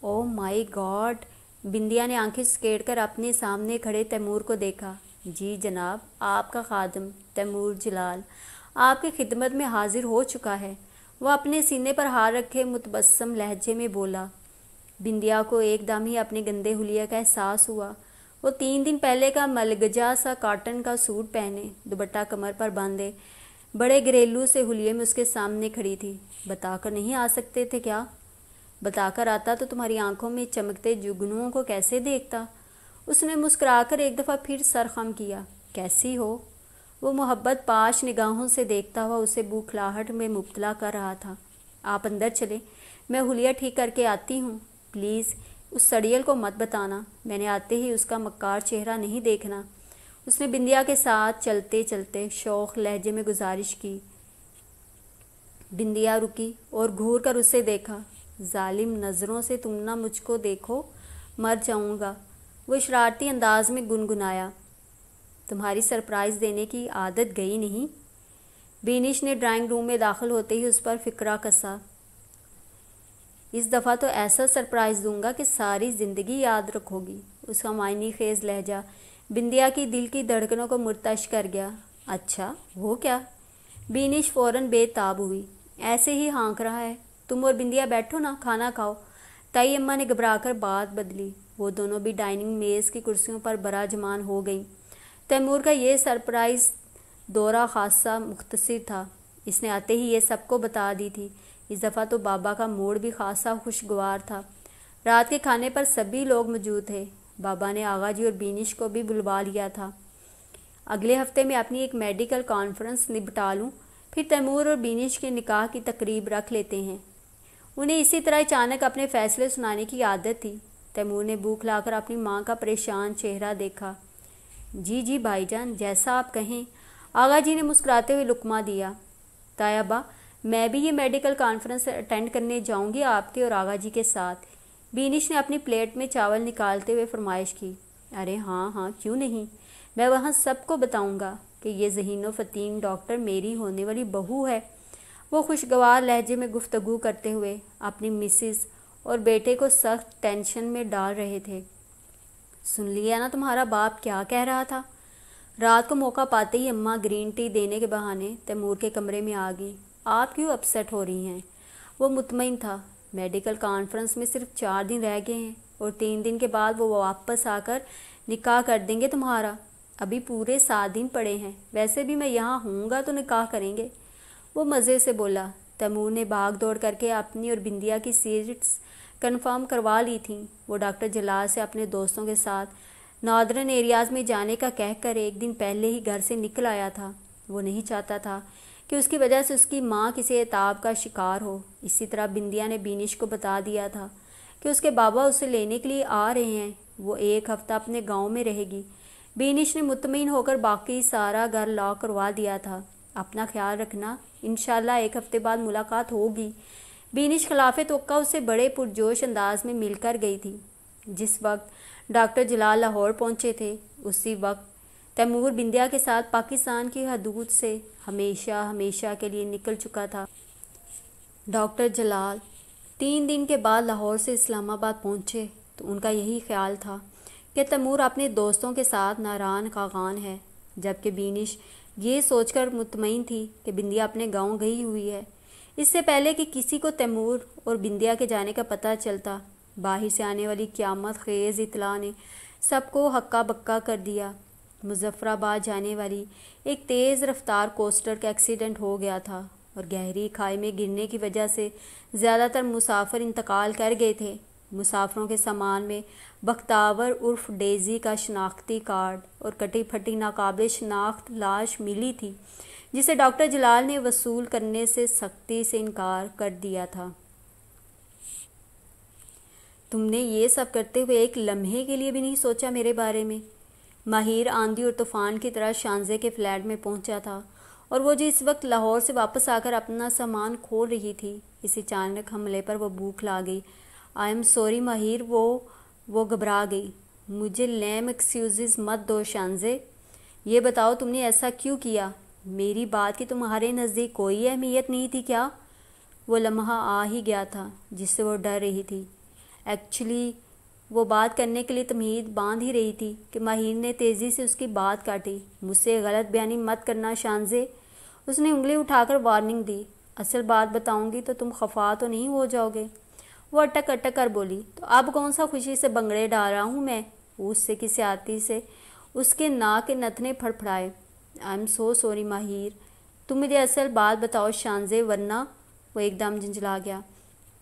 ओ माई गॉड बिंदिया ने आंखें कर अपने सामने खड़े तैमूर को देखा जी जनाब आपका खादम तैमूर जलाल आपकी खिदमत में हाजिर हो चुका है वह अपने सीने पर हार रखे मुतबसम लहजे में बोला बिंदिया को एकदम ही अपने गंदे हुलिया का एहसास हुआ वो तीन दिन पहले का मलगजा सा काटन का सूट पहने दुबट्टा कमर पर बांधे बड़े घरेलू से हुलिये में उसके सामने खड़ी थी बताकर नहीं आ सकते थे क्या बताकर आता तो तुम्हारी आंखों में चमकते जुगनुओं को कैसे देखता उसने मुस्कुराकर एक दफ़ा फिर सर खम किया कैसी हो वो मोहब्बत पाश निगाहों से देखता हुआ उसे बूखलाहट में मुबतला कर रहा था आप अंदर चले मैं हुलिया ठीक करके आती हूँ प्लीज़ उस सड़ियल को मत बताना मैंने आते ही उसका मक्कार चेहरा नहीं देखना उसने बिंदिया के साथ चलते चलते शौक लहजे में गुजारिश की बिंदिया रुकी और घूर कर उसे देखा जालिम नज़रों से तुम ना मुझको देखो मर जाऊँगा वो शरारती अंदाज में गुनगुनाया तुम्हारी सरप्राइज़ देने की आदत गई नहीं बीनिश ने ड्राइंग रूम में दाखिल होते ही उस पर फिक्रा कसा इस दफ़ा तो ऐसा सरप्राइज़ दूंगा कि सारी ज़िंदगी याद रखोगी उसका मायनी खेज लहजा बिंदिया की दिल की धड़कनों को मुर्तश कर गया अच्छा वो क्या बीनिश फ़ौरन बेताब हुई ऐसे ही हाँक रहा है तुम और बिंदिया बैठो ना खाना खाओ ताई अम्मा ने घबराकर बात बदली वो दोनों भी डाइनिंग मेज़ की कुर्सियों पर बरा जमान हो गई तैमूर का ये सरप्राइज़ दौरा खासा मुख्तसर था इसने आते ही ये सबको बता दी थी इस दफ़ा तो बाबा का मूड भी खासा खुशगवार था रात के खाने पर सभी लोग मौजूद थे बाबा ने आगा जी और बीनिश को भी बुलवा लिया था अगले हफ्ते मैं अपनी एक मेडिकल कॉन्फ्रेंस निपटा लूँ फिर तैमूर और बीनिश के निकाह की तकरीब रख लेते हैं उन्हें इसी तरह अचानक अपने फैसले सुनाने की आदत थी तैमूर ने भूख लाकर अपनी माँ का परेशान चेहरा देखा जी जी भाईजान जैसा आप कहें आगा जी ने मुस्कुराते हुए लुकमा दिया तायाबा मैं भी ये मेडिकल कॉन्फ्रेंस अटेंड करने जाऊंगी आपके और आगा जी के साथ बीनिश ने अपनी प्लेट में चावल निकालते हुए फरमाइश की अरे हाँ हाँ क्यों नहीं मैं वहाँ सबको बताऊँगा कि ये जहीनो फतीम डॉक्टर मेरी होने वाली बहू है वो खुशगवार लहजे में गुफ्तगु करते हुए अपनी मिसिस और बेटे को सख्त टेंशन में डाल रहे थे सुन लिया ना तुम्हारा बाप क्या कह रहा था रात को मौका पाते ही अम्मा ग्रीन टी देने के बहाने तैमूर के कमरे में आ गई आप क्यों अपसेट हो रही हैं वो मुतमिन था मेडिकल कॉन्फ्रेंस में सिर्फ चार दिन रह गए हैं और तीन दिन के बाद वो वापस आकर निकाह कर देंगे तुम्हारा अभी पूरे सात दिन पड़े हैं वैसे भी मैं यहाँ हूँगा तो निकाह करेंगे वो मज़े से बोला तैमूर ने भाग दौड़ करके अपनी और बिंदिया की सीट्स कंफर्म करवा ली थी वो डॉक्टर जलाल से अपने दोस्तों के साथ नॉर्दर्न एरियाज़ में जाने का कहकर एक दिन पहले ही घर से निकल आया था वो नहीं चाहता था कि उसकी वजह से उसकी माँ किसी एताब का शिकार हो इसी तरह बिंदिया ने बीनिश को बता दिया था कि उसके बाबा उसे लेने के लिए आ रहे हैं वो एक हफ्ता अपने गांव में रहेगी बीनिश ने मुतमिन होकर बाकी सारा घर लॉक करवा दिया था अपना ख्याल रखना इन एक हफ़्ते बाद मुलाकात होगी बीनिश खिलाफ तो उससे बड़े पुरजोश अंदाज में मिलकर गई थी जिस वक्त डॉक्टर जलाल लाहौर पहुंचे थे उसी वक्त तैमूर बिंदिया के साथ पाकिस्तान की हदूद से हमेशा हमेशा के लिए निकल चुका था डॉक्टर जलाल तीन दिन के बाद लाहौर से इस्लामाबाद पहुंचे तो उनका यही ख्याल था कि तैमूर अपने दोस्तों के साथ नारान खागान है जबकि बीनिश ये सोचकर मुतमिन थी कि बिंदिया अपने गांव गई हुई है इससे पहले कि किसी को तैमूर और बिंदिया के जाने का पता चलता बाहर से आने वाली क्यामत खेज़ इतला ने सबको हक्का बक्का कर दिया मुजफ्फराबाद जाने वाली एक तेज़ रफ्तार कोस्टर का एक्सीडेंट हो गया था और गहरी खाई में गिरने की वजह से ज़्यादातर मुसाफिर इंतकाल कर गए थे मुसाफरों के सामान में बख्तावर उर्फ डेज़ी का शनाख्ती कार्ड और कटी फटी नाकबल शनाख्त लाश मिली थी जिसे डॉक्टर जलाल ने वसूल करने से सख्ती से इनकार कर दिया था तुमने ये सब करते हुए एक लम्हे के लिए भी नहीं सोचा मेरे बारे में माहिर आंधी और तूफ़ान की तरह शांजे के फ्लैट में पहुंचा था और वो जो इस वक्त लाहौर से वापस आकर अपना सामान खोल रही थी इसी अचानक हमले पर वो भूख ला गई आई एम सॉरी माहिर वो वो घबरा गई मुझे लैम एक्सक्यूज़ मत दो शानजे ये बताओ तुमने ऐसा क्यों किया मेरी बात की तुम्हारे नज़दीक कोई अहमियत नहीं थी क्या वो लम्हा आ ही गया था जिससे वो डर रही थी एक्चुअली वो बात करने के लिए तमीद बांध ही रही थी कि माहिर ने तेज़ी से उसकी बात काटी मुझसे गलत बयानी मत करना शानजे उसने उंगली उठाकर वार्निंग दी असल बात बताऊंगी तो तुम खफा तो नहीं हो जाओगे वो अटक अटक कर बोली तो अब कौन सा खुशी से बंगड़े डाल रहा हूँ मैं उससे किसी आती से उसके नाक के नथने फड़फड़ाए आई एम सो सॉरी माहिर तुम मुझे असल बात बताओ शानजे वरना वो एकदम झंझला गया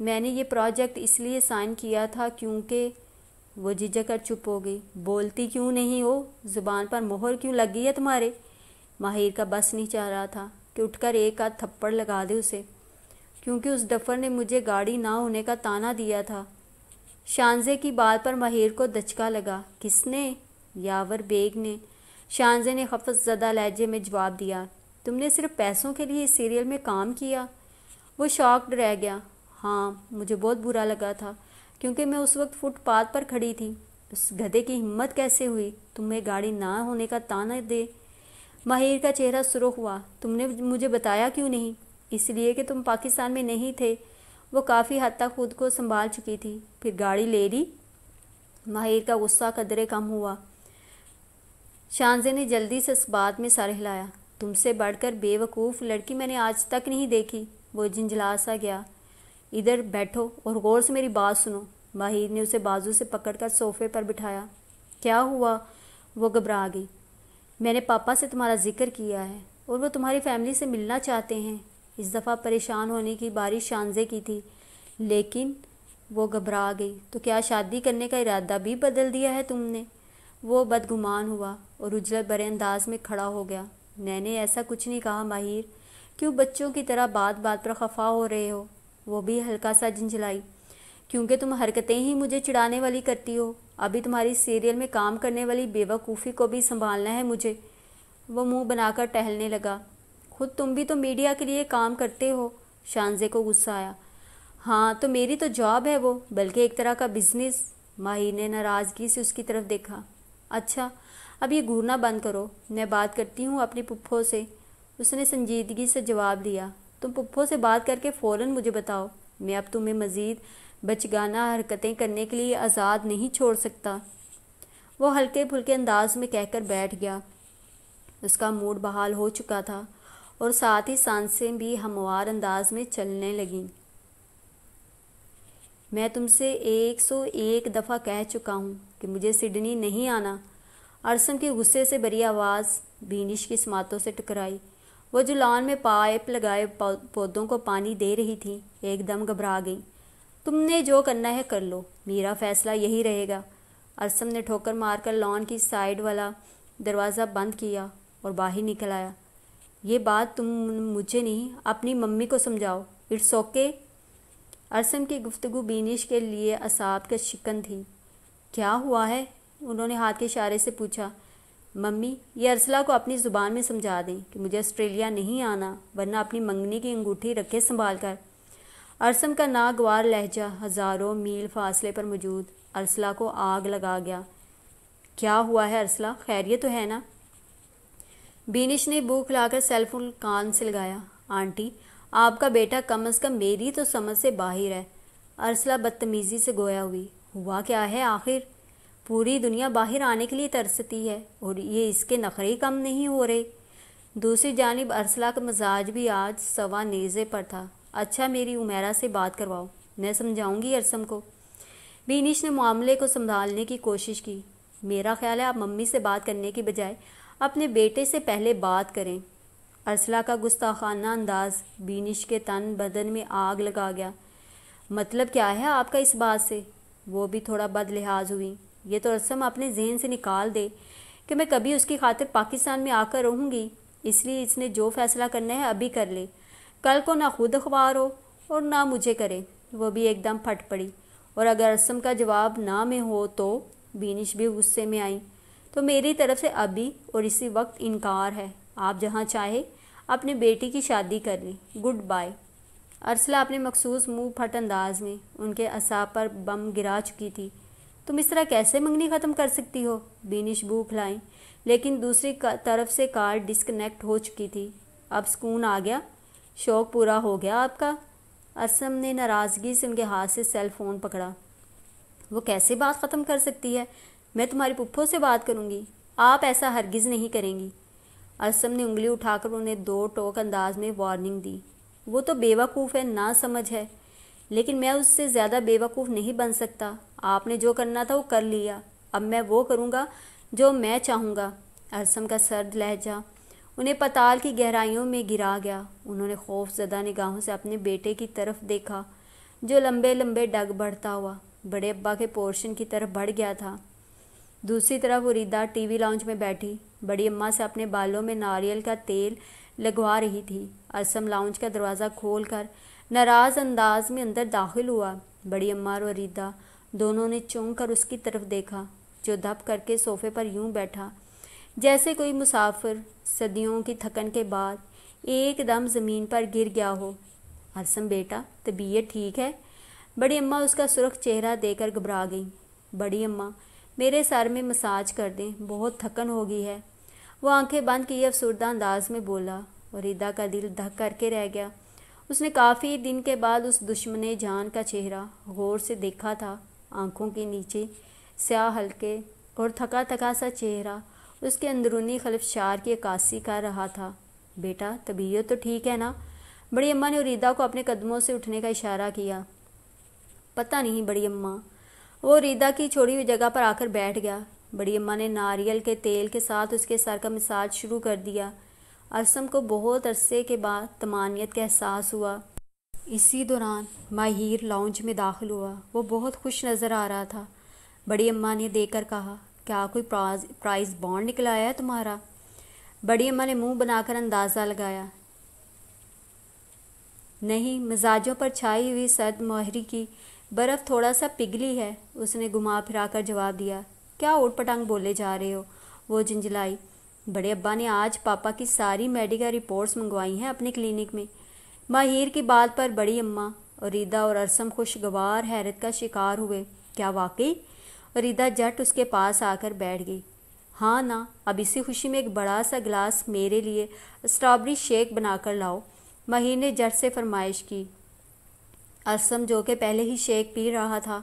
मैंने ये प्रोजेक्ट इसलिए साइन किया था क्योंकि वो झिझक कर चुप हो गई बोलती क्यों नहीं हो ज़ुबान पर मोहर क्यों लगी है तुम्हारे माहिर का बस नहीं चाह रहा था कि उठकर एक आध थप्पड़ लगा दे उसे क्योंकि उस डफर ने मुझे गाड़ी ना होने का ताना दिया था शानजे की बात पर माहिर को दचका लगा किसने यावर बेग ने शानजे ने खफत ज़दा लहजे में जवाब दिया तुमने सिर्फ पैसों के लिए इस सीरियल में काम किया वो शॉक्ड रह गया हाँ मुझे बहुत बुरा लगा था क्योंकि मैं उस वक्त फुटपाथ पर खड़ी थी उस गधे की हिम्मत कैसे हुई तुम्हें गाड़ी ना होने का ताना दे माहिर का चेहरा सुरख हुआ तुमने मुझे बताया क्यों नहीं इसलिए कि तुम पाकिस्तान में नहीं थे वो काफ़ी हद तक खुद को संभाल चुकी थी फिर गाड़ी ले ली माहिर का गुस्सा कदरे कम हुआ शानजे ने जल्दी से इस बात में सर हिलाया तुमसे बढ़कर बेवकूफ़ लड़की मैंने आज तक नहीं देखी वो झिंझला सा गया इधर बैठो और गौर से मेरी बात सुनो माहिर ने उसे बाजू से पकड़कर सोफे पर बिठाया क्या हुआ वो घबरा गई मैंने पापा से तुम्हारा जिक्र किया है और वो तुम्हारी फैमिली से मिलना चाहते हैं इस दफ़ा परेशान होने की बारिश शानजे की थी लेकिन वो घबरा गई तो क्या शादी करने का इरादा भी बदल दिया है तुमने वो बदगुमान हुआ और उजलत बड़े अंदाज में खड़ा हो गया मैंने ऐसा कुछ नहीं कहा माहिर क्यों बच्चों की तरह बात बात पर खफा हो रहे हो वो भी हल्का सा झंझलाई क्योंकि तुम हरकतें ही मुझे चिढ़ाने वाली करती हो अभी तुम्हारी सीरियल में काम करने वाली बेवकूफ़ी को भी संभालना है मुझे वो मुंह बनाकर टहलने लगा खुद तुम भी तो मीडिया के लिए काम करते हो शानजे को गुस्सा आया हाँ तो मेरी तो जॉब है वो बल्कि एक तरह का बिजनेस माही ने नाराज़गी से उसकी तरफ देखा अच्छा अब ये घूरना बंद करो मैं बात करती हूँ अपनी पुप्पो से उसने संजीदगी से जवाब दिया तुम पुप्पो से बात करके फ़ौरन मुझे बताओ मैं अब तुम्हें मज़ीद बचगाना हरकतें करने के लिए आज़ाद नहीं छोड़ सकता वो हल्के फुल्के अंदाज में कहकर बैठ गया उसका मूड बहाल हो चुका था और साथ ही सांसें भी हमवार अंदाज में चलने लगीं मैं तुमसे 101 दफ़ा कह चुका हूँ कि मुझे सिडनी नहीं आना अरसम की गुस्से से भरी आवाज़ बीनिश की समातों से टकराई वो जो लॉन में पाइप लगाए पौधों को पानी दे रही थी एकदम घबरा गई तुमने जो करना है कर लो मेरा फैसला यही रहेगा अरसम ने ठोकर मारकर लॉन की साइड वाला दरवाज़ा बंद किया और बाहर निकल आया ये बात तुम मुझे नहीं अपनी मम्मी को समझाओ इट्स ओके अरसम की गुफ्तगु बीनिश के लिए असाब का शिकन थी क्या हुआ है उन्होंने हाथ के इशारे से पूछा मम्मी ये अरसला को अपनी ज़ुबान में समझा दें कि मुझे ऑस्ट्रेलिया नहीं आना वरना अपनी मंगनी की अंगूठी रखे संभाल कर अरसम का नागवार लहजा हज़ारों मील फासले पर मौजूद अरसला को आग लगा गया क्या हुआ है अरसला खैरियत तो है ना बीनिश ने बूख लाकर सेलफोन कान से लगाया आंटी आपका बेटा कम अज कम मेरी तो समझ से बाहर है अरसला बदतमीज़ी से गोया हुई हुआ क्या है आखिर पूरी दुनिया बाहर आने के लिए तरसती है और ये इसके नखरे कम नहीं हो रहे दूसरी जानब अरसला का मजाज भी आज सवा नेज़े पर था अच्छा मेरी उमेरा से बात करवाओ मैं समझाऊंगी अरसम को बीनिश ने मामले को संभालने की कोशिश की मेरा ख्याल है आप मम्मी से बात करने की बजाय अपने बेटे से पहले बात करें अरसला का गुस्ताखाना अंदाज बीनिश के तन बदन में आग लगा गया मतलब क्या है आपका इस बात से वो भी थोड़ा बद लिहाज हुई ये तो रस्म अपने जहन से निकाल दे कि मैं कभी उसकी खातिर पाकिस्तान में आकर रहूँगी इसलिए इसने जो फैसला करना है अभी कर ले कल को ना खुद अखबार हो और ना मुझे करे वो भी एकदम फट पड़ी और अगर रस्म का जवाब ना में हो तो बीनिश भी गुस्से में आई तो मेरी तरफ से अभी और इसी वक्त इनकार है आप जहाँ चाहे अपने बेटी की शादी कर लें गुड बाय अरसला अपने मखसूस मुंह फट अंदाज में उनके असाब पर बम गिरा चुकी थी तुम इस तरह कैसे मंगनी ख़त्म कर सकती हो बीनिश भूख लाई लेकिन दूसरी तरफ से कार डिस्कनेक्ट हो चुकी थी अब सुकून आ गया शौक पूरा हो गया आपका असम ने नाराज़गी से उनके हाथ से सेल फ़ोन पकड़ा वो कैसे बात ख़त्म कर सकती है मैं तुम्हारी पुप्पो से बात करूंगी आप ऐसा हरगिज़ नहीं करेंगी असम ने उंगली उठाकर उन्हें दो टोक अंदाज में वार्निंग दी वो तो बेवकूफ़ है ना समझ है लेकिन मैं उससे ज़्यादा बेवकूफ़ नहीं बन सकता आपने जो करना था वो कर लिया अब मैं वो करूँगा जो मैं चाहूँगा अरसम का सर्द लहजा उन्हें पताल की गहराइयों में गिरा गया उन्होंने खौफ जदा निगाहों से अपने बेटे की तरफ देखा जो लंबे लंबे डग बढ़ता हुआ बड़े अब्बा के पोर्शन की तरफ बढ़ गया था दूसरी तरफ उरीदा टीवी लाउंज में बैठी बड़ी अम्मा से अपने बालों में नारियल का तेल लगवा रही थी असम लाउंज का दरवाज़ा खोल कर नाराज़ अंदाज में अंदर दाखिल हुआ बड़ी अम्मा और वरीदा दोनों ने चौंक कर उसकी तरफ देखा जो धप करके सोफे पर यूं बैठा जैसे कोई मुसाफिर सदियों की थकन के बाद एकदम ज़मीन पर गिर गया हो असम बेटा तबीयत ठीक है बड़ी अम्मा उसका सुरख चेहरा देकर घबरा गई बड़ी अम्मा मेरे सर में मसाज कर दें बहुत थकन हो गई है वो आंखें बंद किए अफसरदा अंदाज में बोला और रीदा का दिल धक करके रह गया उसने काफ़ी दिन के बाद उस दुश्मन जान का चेहरा गौर से देखा था आंखों के नीचे स्याह हल्के और थका थका सा चेहरा उसके अंदरूनी खलफशार की अक्सी कर रहा था बेटा तबीयत तो ठीक है ना बड़ी अम्मा ने रीदा को अपने कदमों से उठने का इशारा किया पता नहीं बड़ी अम्मा वो रीदा की छोड़ी हुई जगह पर आकर बैठ गया बड़ी अम्मा ने नारियल के तेल के साथ उसके सर का मिसाज शुरू कर दिया असम को बहुत अरसे के बाद तमानियत का एहसास हुआ इसी दौरान माहिर लाउंज में दाखिल हुआ वो बहुत खुश नज़र आ रहा था बड़ी अम्मा ने देकर कहा क्या कोई प्राइज बॉन्ड निकलाया है तुम्हारा बड़ी अम्मा ने मुंह बनाकर अंदाज़ा लगाया नहीं मिजाजों पर छाई हुई सर्द मोहरी की बर्फ़ थोड़ा सा पिघली है उसने घुमा फिरा कर जवाब दिया क्या ओट पटांग बोले जा रहे हो वो झिंझलाई बड़े अब्बा ने आज पापा की सारी मेडिकल रिपोर्ट्स मंगवाई हैं अपने क्लिनिक में माहिर की बात पर बड़ी अम्मा रीदा और अरसम खुशगवार हैरत का शिकार हुए क्या वाकई रीदा जट उसके पास आकर बैठ गई हाँ ना अब इसी खुशी में एक बड़ा सा गिलास मेरे लिए स्ट्रॉबेरी शेक बनाकर लाओ माहिर ने जट से फरमाइश की असम जो कि पहले ही शेक पी रहा था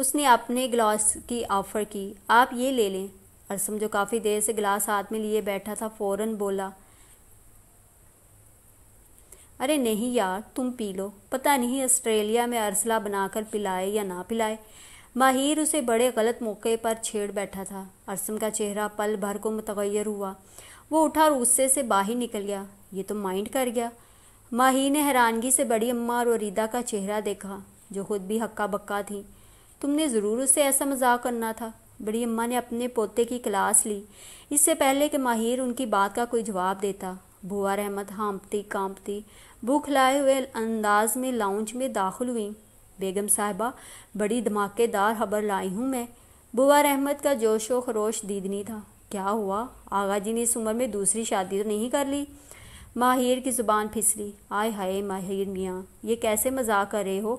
उसने अपने गिलास की ऑफ़र की आप ये ले लें असम जो काफ़ी देर से गिलास हाथ में लिए बैठा था फ़ौर बोला अरे नहीं यार तुम पी लो पता नहीं ऑस्ट्रेलिया में अरसला बनाकर पिलाए या ना पिलाए माहिर उसे बड़े गलत मौके पर छेड़ बैठा था अरसम का चेहरा पल भर को मतगैर हुआ वो उठा और गुस्से से बाहर निकल गया ये तो माइंड कर गया माही ने हैरानगी से बड़ी अम्मा और वरीदा का चेहरा देखा जो खुद भी हक्का बक्का थी तुमने ज़रूर उससे ऐसा मजाक करना था बड़ी अम्मा ने अपने पोते की क्लास ली इससे पहले कि माहिर उनकी बात का कोई जवाब देता बुआ रहमत हाँपती कांपती भूख लाए हुए अंदाज में लाउंज में दाखिल हुई बेगम साहबा बड़ी धमाकेदार खबर लाई हूँ मैं बुआ रहमत का जोश व खरोश दीदनी था क्या हुआ आगा जी ने इस उम्र में दूसरी शादी तो नहीं कर ली माहिर की ज़ुबान फिसली आय हाय माहिर मियाँ ये कैसे मजाक कर रहे हो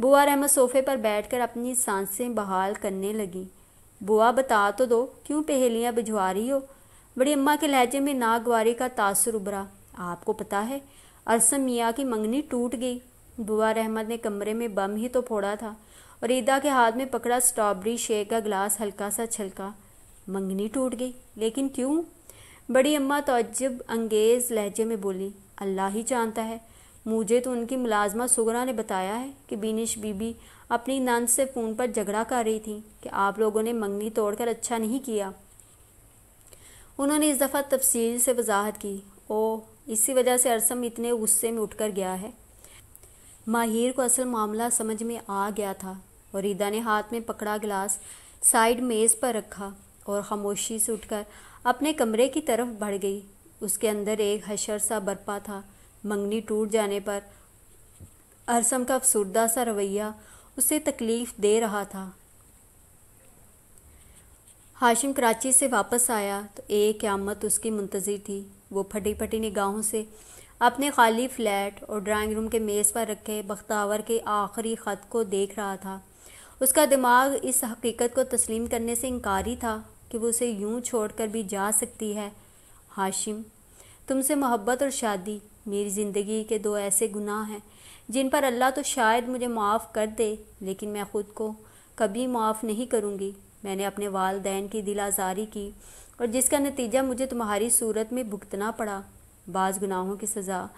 बुआ रहमत सोफे पर बैठकर अपनी सांसें बहाल करने लगी बुआ बता तो दो क्यों पहेलियाँ भिजवा रही हो बड़ी अम्मा के लहजे में नागवारी का तासर उभरा आपको पता है अरसम मियाँ की मंगनी टूट गई बुआ रहमत ने कमरे में बम ही तो फोड़ा था और ईदा के हाथ में पकड़ा स्ट्रॉबेरी शेक का गिलास हल्का सा छलका मंगनी टूट गई लेकिन क्यों बड़ी अम्मा तोजब अंगेज़ लहजे में बोली अल्लाह ही जानता है मुझे तो उनकी मुलाजमा सुगरा ने बताया है कि बीनिश बीबी अपनी नंद से फ़ोन पर झगड़ा कर रही थी कि आप लोगों ने मंगनी तोड़कर अच्छा नहीं किया उन्होंने इस दफ़ा तफसील से वजाहत की ओ इसी वजह से अरसम इतने गुस्से में उठकर गया है माहिर को असल मामला समझ में आ गया था और रीदा ने हाथ में पकड़ा गिलास साइड मेज़ पर रखा और ख़ामोशी से उठकर अपने कमरे की तरफ बढ़ गई उसके अंदर एक हशर सा बर्पा था मंगनी टूट जाने पर अरसम का अफसरदा सा रवैया उसे तकलीफ़ दे रहा था हाशिम कराची से वापस आया तो एक क्यामत उसकी मुंतज़र थी वो फटी फटी निगाहों से अपने खाली फ्लैट और ड्राइंग रूम के मेज़ पर रखे बख्तावर के आखिरी ख़त को देख रहा था उसका दिमाग इस हकीकत को तस्लीम करने से इनकारी था कि वो उसे यूं छोड़कर भी जा सकती है हाशिम तुमसे मोहब्बत और शादी मेरी ज़िंदगी के दो ऐसे गुनाह हैं जिन पर अल्लाह तो शायद मुझे माफ़ कर दे लेकिन मैं ख़ुद को कभी माफ़ नहीं करूँगी मैंने अपने वालदेन की दिल आज़ारी की और जिसका नतीजा मुझे तुम्हारी सूरत में भुगतना पड़ा बाज़ गुनाहों की सज़ा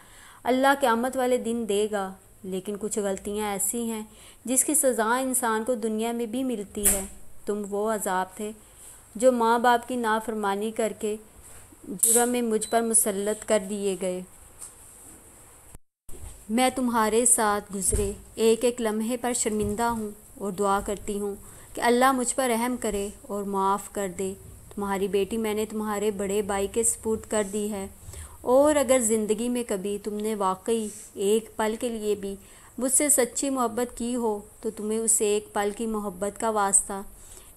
अल्लाह क़्यामत वाले दिन देगा लेकिन कुछ गलतियाँ ऐसी हैं जिसकी सज़ा इंसान को दुनिया में भी मिलती है तुम वो अजाब थे जो माँ बाप की नाफरमानी करके जुर्म में मुझ पर मुसलत कर दिए गए मैं तुम्हारे साथ गुज़रे एक एक लम्हे पर शर्मिंदा हूँ और दुआ करती हूँ कि अल्लाह मुझ पर रहम करे और माफ़ कर दे तुम्हारी बेटी मैंने तुम्हारे बड़े भाई के सपूत कर दी है और अगर ज़िंदगी में कभी तुमने वाकई एक पल के लिए भी मुझसे सच्ची मोहब्बत की हो तो तुम्हें उसे एक पल की मोहब्बत का वास्ता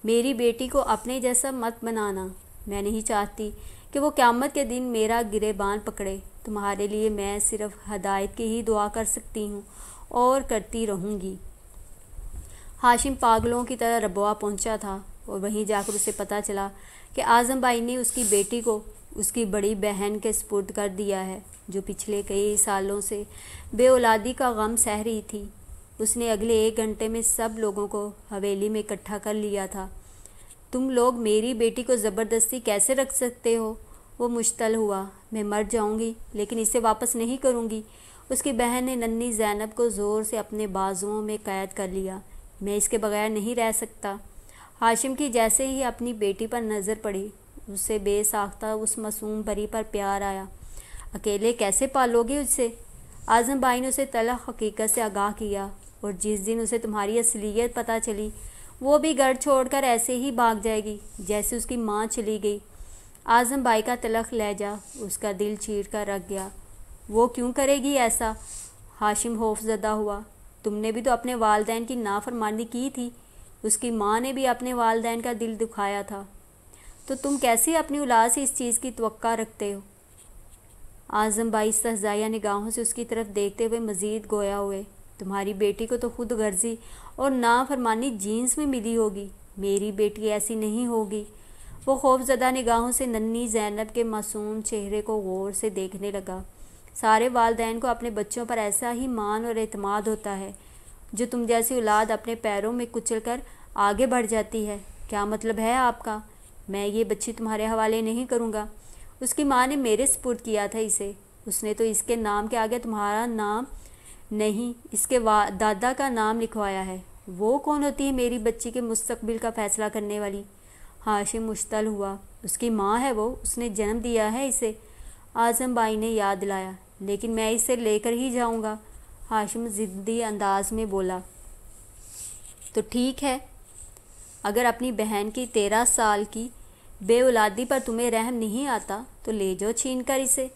मेरी बेटी को अपने जैसा मत बनाना मैं नहीं चाहती कि वो क़्यामत के दिन मेरा गिरेबान पकड़े तुम्हारे लिए मैं सिर्फ हदायत की ही दुआ कर सकती हूँ और करती रहूँगी हाशिम पागलों की तरह रबवा पहुँचा था और वहीं जाकर उसे पता चला कि आज़म भाई ने उसकी बेटी को उसकी बड़ी बहन के सपुर्द कर दिया है जो पिछले कई सालों से बेऔलादी का गम सह रही थी उसने अगले एक घंटे में सब लोगों को हवेली में इकट्ठा कर लिया था तुम लोग मेरी बेटी को ज़बरदस्ती कैसे रख सकते हो वो मुश्तल हुआ मैं मर जाऊंगी लेकिन इसे वापस नहीं करूंगी उसकी बहन ने नन्नी जैनब को ज़ोर से अपने बाजुओं में कैद कर लिया मैं इसके बगैर नहीं रह सकता हाशिम की जैसे ही अपनी बेटी पर नज़र पड़ी उसे बेसाख्ता उस मासूम परी पर प्यार आया अकेले कैसे पालोगे उससे आज़म भाई ने उसे तलख हकीकत से आगाह किया और जिस दिन उसे तुम्हारी असलियत पता चली वो भी घर छोड़कर ऐसे ही भाग जाएगी जैसे उसकी माँ चली गई आज़म भाई का तलख जा उसका दिल चीर कर रख गया वो क्यों करेगी ऐसा हाशिम खौफजदा हुआ तुमने भी तो अपने वालदेन की नाफरमानी की थी उसकी माँ ने भी अपने वालदेन का दिल दुखाया था तो तुम कैसे अपनी औलाद से इस चीज़ की तवक्का रखते हो आज़म भाई सहजाया निगाहों से उसकी तरफ देखते हुए मज़ीद गोया हुए तुम्हारी बेटी को तो खुद गर्जी और नाफरमानी जीन्स में मिली होगी मेरी बेटी ऐसी नहीं होगी वो खौफजदा निगाहों से नन्नी जैनब के मासूम चेहरे को गौर से देखने लगा सारे वालदेन को अपने बच्चों पर ऐसा ही मान और अतमाद होता है जो तुम जैसी औलाद अपने पैरों में कुचल कर आगे बढ़ जाती है क्या मतलब है आपका मैं ये बच्ची तुम्हारे हवाले नहीं करूँगा उसकी माँ ने मेरे सपुर्द किया था इसे उसने तो इसके नाम के आगे तुम्हारा नाम नहीं इसके दादा का नाम लिखवाया है वो कौन होती है मेरी बच्ची के मुस्तकबिल का फ़ैसला करने वाली हाशिम मुश्तल हुआ उसकी माँ है वो उसने जन्म दिया है इसे आज़म बाई ने याद लाया लेकिन मैं इसे लेकर ही जाऊँगा हाशिम ज़िद्दी अंदाज में बोला तो ठीक है अगर अपनी बहन की तेरह साल की बेउलादी पर तुम्हें रहम नहीं आता तो ले जाओ छीन कर इसे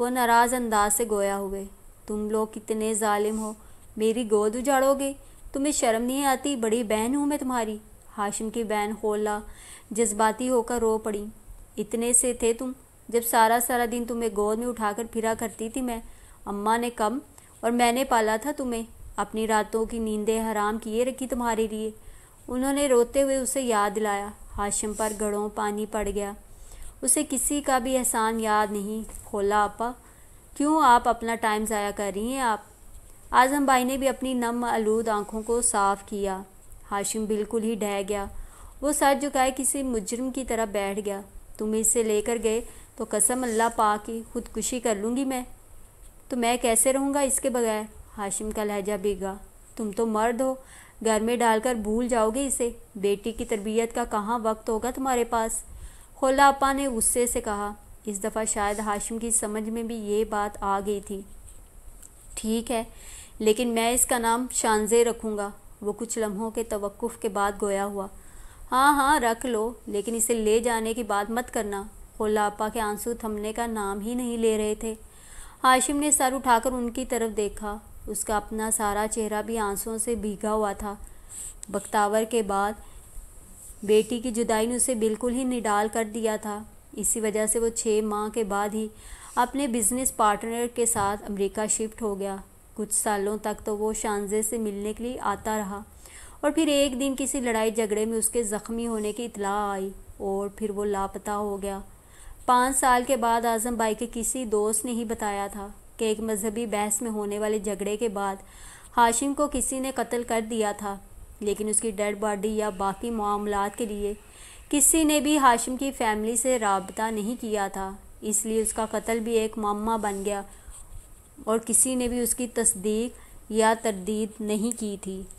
वो नाराज़ अंदाज से गोया हुए तुम लोग कितने जालिम हो मेरी गोद उजाड़ोगे तुम्हें शर्म नहीं आती बड़ी बहन हूँ मैं तुम्हारी हाशिम की बहन होला जज्बाती होकर रो पड़ी इतने से थे तुम जब सारा सारा दिन तुम्हें गोद में उठाकर फिरा करती थी मैं अम्मा ने कम और मैंने पाला था तुम्हें अपनी रातों की नींदें हराम किए रखी तुम्हारे लिए उन्होंने रोते हुए उसे याद दिलाया हाशिम पर घड़ों पानी पड़ गया उसे किसी का भी एहसान याद नहीं खोला आपा क्यों आप अपना टाइम ज़ाया कर रही हैं आप आज़म भाई ने भी अपनी नम आलूद आंखों को साफ किया हाशिम बिल्कुल ही ढह गया वो सर झुकाए किसी मुजरम की तरह बैठ गया तुम इसे लेकर गए तो कसम अल्लाह पा की खुदकुशी कर लूँगी मैं तो मैं कैसे रहूँगा इसके बगैर हाशिम का लहजा बिगा तुम तो मर्द हो घर में डालकर भूल जाओगे इसे बेटी की तरबियत का कहाँ वक्त होगा तुम्हारे पास खोला अपा ने गुस्से से कहा इस दफ़ा शायद हाशिम की समझ में भी ये बात आ गई थी ठीक है लेकिन मैं इसका नाम शानजे रखूँगा वो कुछ लम्हों के तवक़ुफ़ के बाद गोया हुआ हाँ हाँ रख लो लेकिन इसे ले जाने की बात मत करना खोलापा के आंसू थमने का नाम ही नहीं ले रहे थे हाशिम ने सर उठाकर उनकी तरफ देखा उसका अपना सारा चेहरा भी आंसुओं से भीगा हुआ था बख्तावर के बाद बेटी की जुदाई ने उसे बिल्कुल ही निडाल कर दिया था इसी वजह से वो छः माह के बाद ही अपने बिजनेस पार्टनर के साथ अमेरिका शिफ्ट हो गया कुछ सालों तक तो वो शानजे से मिलने के लिए आता रहा और फिर एक दिन किसी लड़ाई झगड़े में उसके ज़ख्मी होने की इतला आई और फिर वो लापता हो गया पाँच साल के बाद आज़म भाई के किसी दोस्त ने ही बताया था कि एक मजहबी बहस में होने वाले झगड़े के बाद हाशिम को किसी ने कत्ल कर दिया था लेकिन उसकी डेड बॉडी या बाकी मामला के लिए किसी ने भी हाशिम की फैमिली से रबता नहीं किया था इसलिए उसका कत्ल भी एक मामा बन गया और किसी ने भी उसकी तस्दीक या तरदीद नहीं की थी